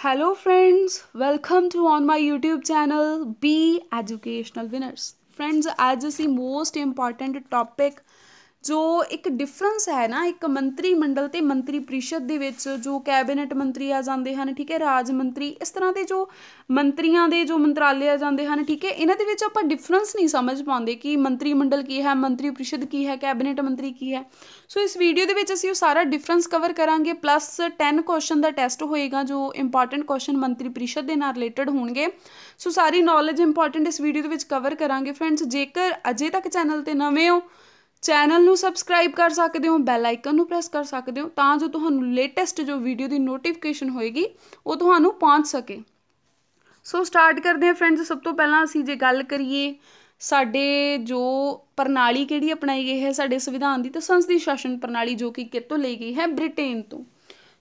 Hello friends, welcome to on my YouTube channel Be Educational Winners. Friends, as the most important topic ਜੋ ਇੱਕ difference ਹੈ ਨਾ ਇੱਕ ਮੰਤਰੀ ਮੰਡਲ ਤੇ ਮੰਤਰੀ ਪ੍ਰੀਸ਼ਦ ਦੇ ਵਿੱਚ ਜੋ ਕੈਬਨਿਟ ਮੰਤਰੀ ਆ ਜਾਂਦੇ ਹਨ ਠੀਕ ਹੈ ਰਾਜ ਮੰਤਰੀ ਇਸ ਤਰ੍ਹਾਂ ਦੇ ਜੋ ਮੰਤਰੀਆਂ ਦੇ ਜੋ ਮੰਤਰਾਲੇ ਆ ਜਾਂਦੇ ਹਨ ਠੀਕ ਹੈ ਇਹਨਾਂ ਦੇ ਵਿੱਚ ਆਪਾਂ ਡਿਫਰੈਂਸ ਨਹੀਂ ਸਮਝ ਪਾਉਂਦੇ ਕਿ ਮੰਤਰੀ ਮੰਡਲ ਕੀ ਹੈ ਮੰਤਰੀ ਪ੍ਰੀਸ਼ਦ ਕੀ ਹੈ ਕੈਬਨਿਟ ਮੰਤਰੀ ਕੀ ਹੈ ਸੋ ਇਸ ਵੀਡੀਓ ਦੇ ਵਿੱਚ ਅਸੀਂ ਉਹ ਸਾਰਾ ਡਿਫਰੈਂਸ ਕਵਰ ਕਰਾਂਗੇ ਪਲੱਸ 10 ਕੁਐਸਚਨ ਦਾ ਟੈਸਟ ਹੋਏਗਾ ਜੋ ਇੰਪੋਰਟੈਂਟ ਕੁਐਸਚਨ ਮੰਤਰੀ ਪ੍ਰੀਸ਼ਦ ਦੇ ਨਾਲ ਰਿਲੇਟਡ ਹੋਣਗੇ ਸੋ ਸਾਰੀ ਨੌਲੇਜ ਇੰਪੋਰਟੈਂਟ ਇਸ ਵੀਡੀਓ ਦੇ ਵਿੱਚ ਕਵਰ ਕਰਾਂਗੇ ਫਰੈਂਡਸ ਜੇਕਰ ਅਜੇ ਤੱਕ ਚੈਨਲ ਤੇ ਨਵੇਂ ਹੋ ਚੈਨਲ ਨੂੰ ਸਬਸਕ੍ਰਾਈਬ ਕਰ ਸਕਦੇ ਹੋ ਬੈਲ ਆਈਕਨ ਨੂੰ ਪ੍ਰੈਸ ਕਰ ਸਕਦੇ ਹੋ ਤਾਂ ਜੋ ਤੁਹਾਨੂੰ ਲੇਟੈਸਟ ਜੋ ਵੀਡੀਓ ਦੀ ਨੋਟੀਫਿਕੇਸ਼ਨ ਹੋਏਗੀ ਉਹ ਤੁਹਾਨੂੰ ਪਹੁੰਚ ਸਕੇ ਸੋ ਸਟਾਰਟ ਕਰਦੇ ਹਾਂ ਫਰੈਂਡਸ ਸਭ ਤੋਂ ਪਹਿਲਾਂ ਅਸੀਂ ਜੇ ਗੱਲ ਕਰੀਏ ਸਾਡੇ ਜੋ ਪ੍ਰਣਾਲੀ ਕਿਹੜੀ ਅਪਣਾਈ ਗਈ ਹੈ ਸਾਡੇ ਸੰਵਿਧਾਨ ਦੀ ਤਾਂ ਸੰਸਦੀ ਸ਼ਾਸਨ ਪ੍ਰਣਾਲੀ ਜੋ ਕਿ ਕਿੱਥੋਂ ਲਈ ਗਈ ਹੈ ਬ੍ਰਿਟੇਨ ਤੋਂ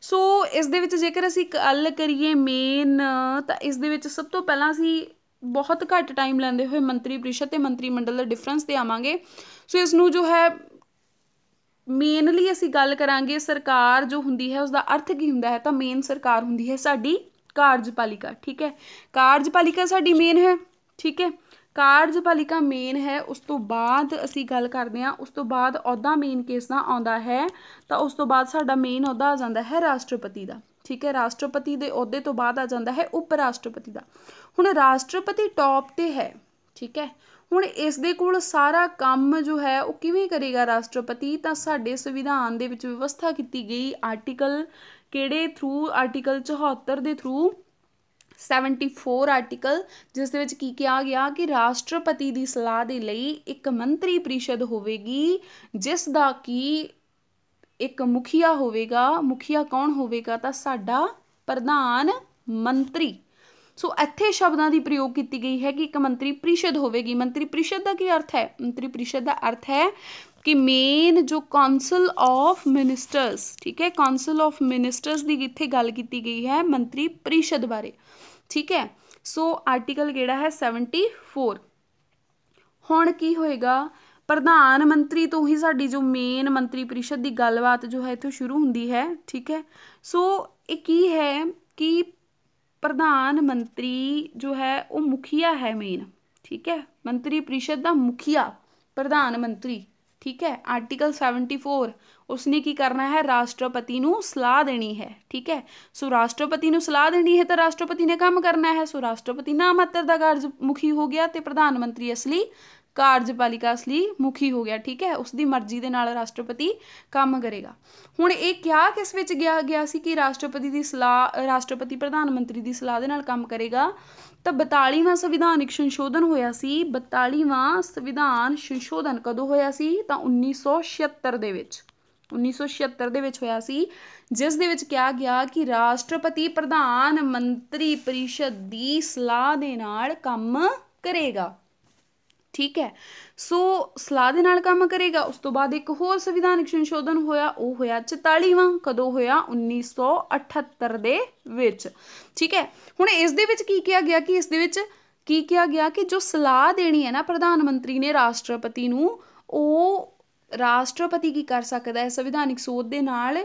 ਸੋ ਇਸ ਦੇ ਵਿੱਚ ਜੇਕਰ ਅਸੀਂ ਗੱਲ ਕਰੀਏ ਮੇਨ ਤਾਂ ਇਸ ਦੇ ਵਿੱਚ ਸਭ ਤੋਂ ਪਹਿਲਾਂ ਅਸੀਂ ਬਹੁਤ ਘੱਟ ਟਾਈਮ ਲੈਂਦੇ ਹੋਏ ਮੰਤਰੀ ਪ੍ਰੀਸ਼ਦ ਤੇ ਮੰਤਰੀ ਮੰਡਲ ਦਾ ਡਿਫਰੈਂਸ ਤੇ ਆਵਾਂਗੇ ਸੋ ਇਸ ਨੂੰ ਜੋ ਹੈ ਮੇਨਲੀ ਅਸੀਂ ਗੱਲ ਕਰਾਂਗੇ ਸਰਕਾਰ ਜੋ ਹੁੰਦੀ ਹੈ ਉਸ ਦਾ ਅਰਥ ਕੀ ਹੁੰਦਾ ਹੈ ਤਾਂ ਮੇਨ ਸਰਕਾਰ ਹੁੰਦੀ ਹੈ ਸਾਡੀ ਕਾਰਜਪਾਲਿਕਾ ਠੀਕ ਹੈ ਕਾਰਜਪਾਲਿਕਾ ਸਾਡੀ ਮੇਨ ਹੈ ਠੀਕ ਹੈ ਕਾਰਜਪਾਲਿਕਾ ਮੇਨ ਹੈ ਉਸ ਤੋਂ ਬਾਅਦ ਅਸੀਂ ਗੱਲ ਕਰਦੇ ਹਾਂ ਉਸ ਤੋਂ ਬਾਅਦ ਅਹੁਦਾ ਮੇਨ ਕੇਸ ਦਾ ਆਉਂਦਾ ਹੈ ਤਾਂ ਉਸ ਤੋਂ ਬਾਅਦ ਸਾਡਾ ਮੇਨ ਅਹੁਦਾ ਆ ਜਾਂਦਾ ਹੈ ਰਾਸ਼ਟਰਪਤੀ ਦਾ ਠੀਕ ਹੈ ਰਾਸ਼ਟਰਪਤੀ ਦੇ ਅਹੁਦੇ ਤੋਂ ਬਾਅਦ ਆ ਜਾਂਦਾ ਹੈ ਉਪ ਰਾਸ਼ਟਰਪਤੀ ਦਾ ਹੁਣ ਰਾਸ਼ਟਰਪਤੀ ਟੌਪ ਤੇ ਹੈ ਠੀਕ ਹੈ ਹੁਣ ਇਸ ਦੇ ਕੋਲ ਸਾਰਾ ਕੰਮ ਜੋ ਹੈ ਉਹ ਕਿਵੇਂ ਕਰੇਗਾ ਰਾਸ਼ਟਰਪਤੀ ਤਾਂ ਸਾਡੇ ਸੰਵਿਧਾਨ ਦੇ ਵਿੱਚ ਵਿਵਸਥਾ ਕੀਤੀ ਗਈ ਆਰਟੀਕਲ ਕਿਹੜੇ ਥਰੂ ਆਰਟੀਕਲ 74 ਦੇ ਥਰੂ 74 ਆਰਟੀਕਲ ਜਿਸ ਦੇ ਵਿੱਚ ਕੀ ਕਿਹਾ ਗਿਆ ਕਿ ਰਾਸ਼ਟਰਪਤੀ ਦੀ ਸਲਾਹ ਦੇ ਲਈ ਇੱਕ ਮੰਤਰੀ ਪ੍ਰੀਸ਼ਦ ਹੋਵੇਗੀ ਜਿਸ ਦਾ ਕੀ ਇੱਕ ਮੁਖੀਆ ਹੋਵੇਗਾ ਮੁਖੀਆ ਕੌਣ ਹੋਵੇਗਾ ਤਾਂ ਸਾਡਾ ਪ੍ਰਧਾਨ ਮੰਤਰੀ ਸੋ ਇੱਥੇ ਸ਼ਬਦਾਂ ਦੀ ਪ੍ਰਯੋਗ ਕੀਤੀ ਗਈ ਹੈ ਕਿ ਇੱਕ ਮੰਤਰੀ ਪ੍ਰੀਸ਼ਦ ਹੋਵੇਗੀ ਮੰਤਰੀ ਪ੍ਰੀਸ਼ਦ ਦਾ ਕੀ ਅਰਥ ਹੈ ਮੰਤਰੀ ਪ੍ਰੀਸ਼ਦ ਦਾ ਅਰਥ ਹੈ ਕਿ ਮੇਨ ਜੋ ਕਾਉਂਸਲ ਆਫ ਮਿਨਿਸਟਰਸ ਠੀਕ ਹੈ ਕਾਉਂਸਲ ਆਫ ਮਿਨਿਸਟਰਸ ਦੀ ਇੱਥੇ ਗੱਲ ਕੀਤੀ ਗਈ ਹੈ ਮੰਤਰੀ ਪ੍ਰੀਸ਼ਦ ਬਾਰੇ ਠੀਕ ਹੈ ਸੋ ਆਰਟੀਕਲ ਕਿਹੜਾ ਹੈ 74 ਹੁਣ ਕੀ ਹੋਏਗਾ ਪ੍ਰਧਾਨ ਮੰਤਰੀ ਤੋਂ ਹੀ ਸਾਡੀ ਜੋ ਮੇਨ ਮੰਤਰੀ ਪਰਿਸ਼ਦ ਦੀ ਗੱਲਬਾਤ ਜੋ ਹੈ ਇਥੋਂ ਸ਼ੁਰੂ ਹੁੰਦੀ ਹੈ ਠੀਕ ਹੈ ਸੋ ਇਹ ਕੀ ਹੈ ਕਿ ਪ੍ਰਧਾਨ ਮੰਤਰੀ ਜੋ ਹੈ ਉਹ ਮੁਖੀਆ ਹੈ ਮੇਨ ਠੀਕ ਹੈ ਮੰਤਰੀ ਪਰਿਸ਼ਦ ਦਾ ਮੁਖੀਆ ਪ੍ਰਧਾਨ ਮੰਤਰੀ ਠੀਕ ਹੈ ਆਰਟੀਕਲ 74 ਉਸਨੇ ਕੀ ਕਰਨਾ ਹੈ ਰਾਸ਼ਟਰਪਤੀ ਨੂੰ ਸਲਾਹ ਦੇਣੀ ਹੈ ਠੀਕ ਹੈ ਸੋ ਰਾਸ਼ਟਰਪਤੀ ਨੂੰ ਸਲਾਹ ਦੇਣੀ ਹੈ ਤਾਂ ਰਾਸ਼ਟਰਪਤੀ ਨੇ ਕੰਮ ਕਰਨਾ ਹੈ ਸੋ ਰਾਸ਼ਟਰਪਤੀ ਨਾ ਦਾ ਕਾਰਜ ਮੁਖੀ ਹੋ ਗਿਆ ਤੇ ਪ੍ਰਧਾਨ ਮੰਤਰੀ ਅਸਲੀ ਕਾਰਜਪਾਲਿਕਾ ਅਸਲੀ ਮੁਖੀ ਹੋ ਗਿਆ ਠੀਕ ਹੈ ਉਸ ਦੀ ਮਰਜ਼ੀ ਦੇ ਨਾਲ ਰਾਸ਼ਟਰਪਤੀ ਕੰਮ ਕਰੇਗਾ ਹੁਣ ਇਹ ਕਿਹਾ ਕਿਸ ਵਿੱਚ ਗਿਆ ਗਿਆ ਸੀ ਕਿ ਰਾਸ਼ਟਰਪਤੀ ਦੀ ਸਲਾਹ ਰਾਸ਼ਟਰਪਤੀ ਪ੍ਰਧਾਨ ਮੰਤਰੀ ਦੀ ਸਲਾਹ ਦੇ ਨਾਲ ਕੰਮ ਕਰੇਗਾ ਤਾਂ 42ਵਾਂ ਸੰਵਿਧਾਨਿਕ ਸੰਸ਼ੋਧਨ ਹੋਇਆ ਸੀ 42ਵਾਂ ਸੰਵਿਧਾਨ ਸੰਸ਼ੋਧਨ ਕਦੋਂ ਹੋਇਆ ਸੀ ਤਾਂ 1976 ਦੇ ਵਿੱਚ 1976 ਦੇ ਵਿੱਚ ਹੋਇਆ ਸੀ ਜਿਸ ਦੇ ਵਿੱਚ ਕਿਹਾ ਗਿਆ ਕਿ ਰਾਸ਼ਟਰਪਤੀ ਪ੍ਰਧਾਨ ਮੰਤਰੀ ਪਰਿਸ਼ਦ ਦੀ ਸਲਾਹ ਦੇ ਨਾਲ ਕੰਮ ਕਰੇਗਾ ਠੀਕ ਹੈ ਸੋ ਸਲਾਹ ਦੇ ਨਾਲ ਕੰਮ ਕਰੇਗਾ ਉਸ ਤੋਂ ਬਾਅਦ ਇੱਕ ਹੋਰ ਸੰਵਿਧਾਨਕ ਸੰਸ਼ੋਧਨ ਹੋਇਆ ਉਹ ਹੋਇਆ 44ਵਾਂ ਕਦੋਂ ਹੋਇਆ 1978 ਦੇ ਵਿੱਚ ਠੀਕ ਹੈ ਹੁਣ ਇਸ ਦੇ ਵਿੱਚ ਕੀ ਕਿਹਾ ਗਿਆ ਕਿ ਇਸ ਦੇ ਵਿੱਚ ਕੀ ਕਿਹਾ ਗਿਆ ਕਿ ਜੋ ਸਲਾਹ ਦੇਣੀ ਹੈ ਨਾ ਪ੍ਰਧਾਨ ਮੰਤਰੀ ਨੇ ਰਾਸ਼ਟਰਪਤੀ ਨੂੰ ਉਹ ਰਾਸ਼ਟਰਪਤੀ ਕੀ ਕਰ ਸਕਦਾ ਹੈ ਸੰਵਿਧਾਨਿਕ ਸੋਧ ਦੇ ਨਾਲ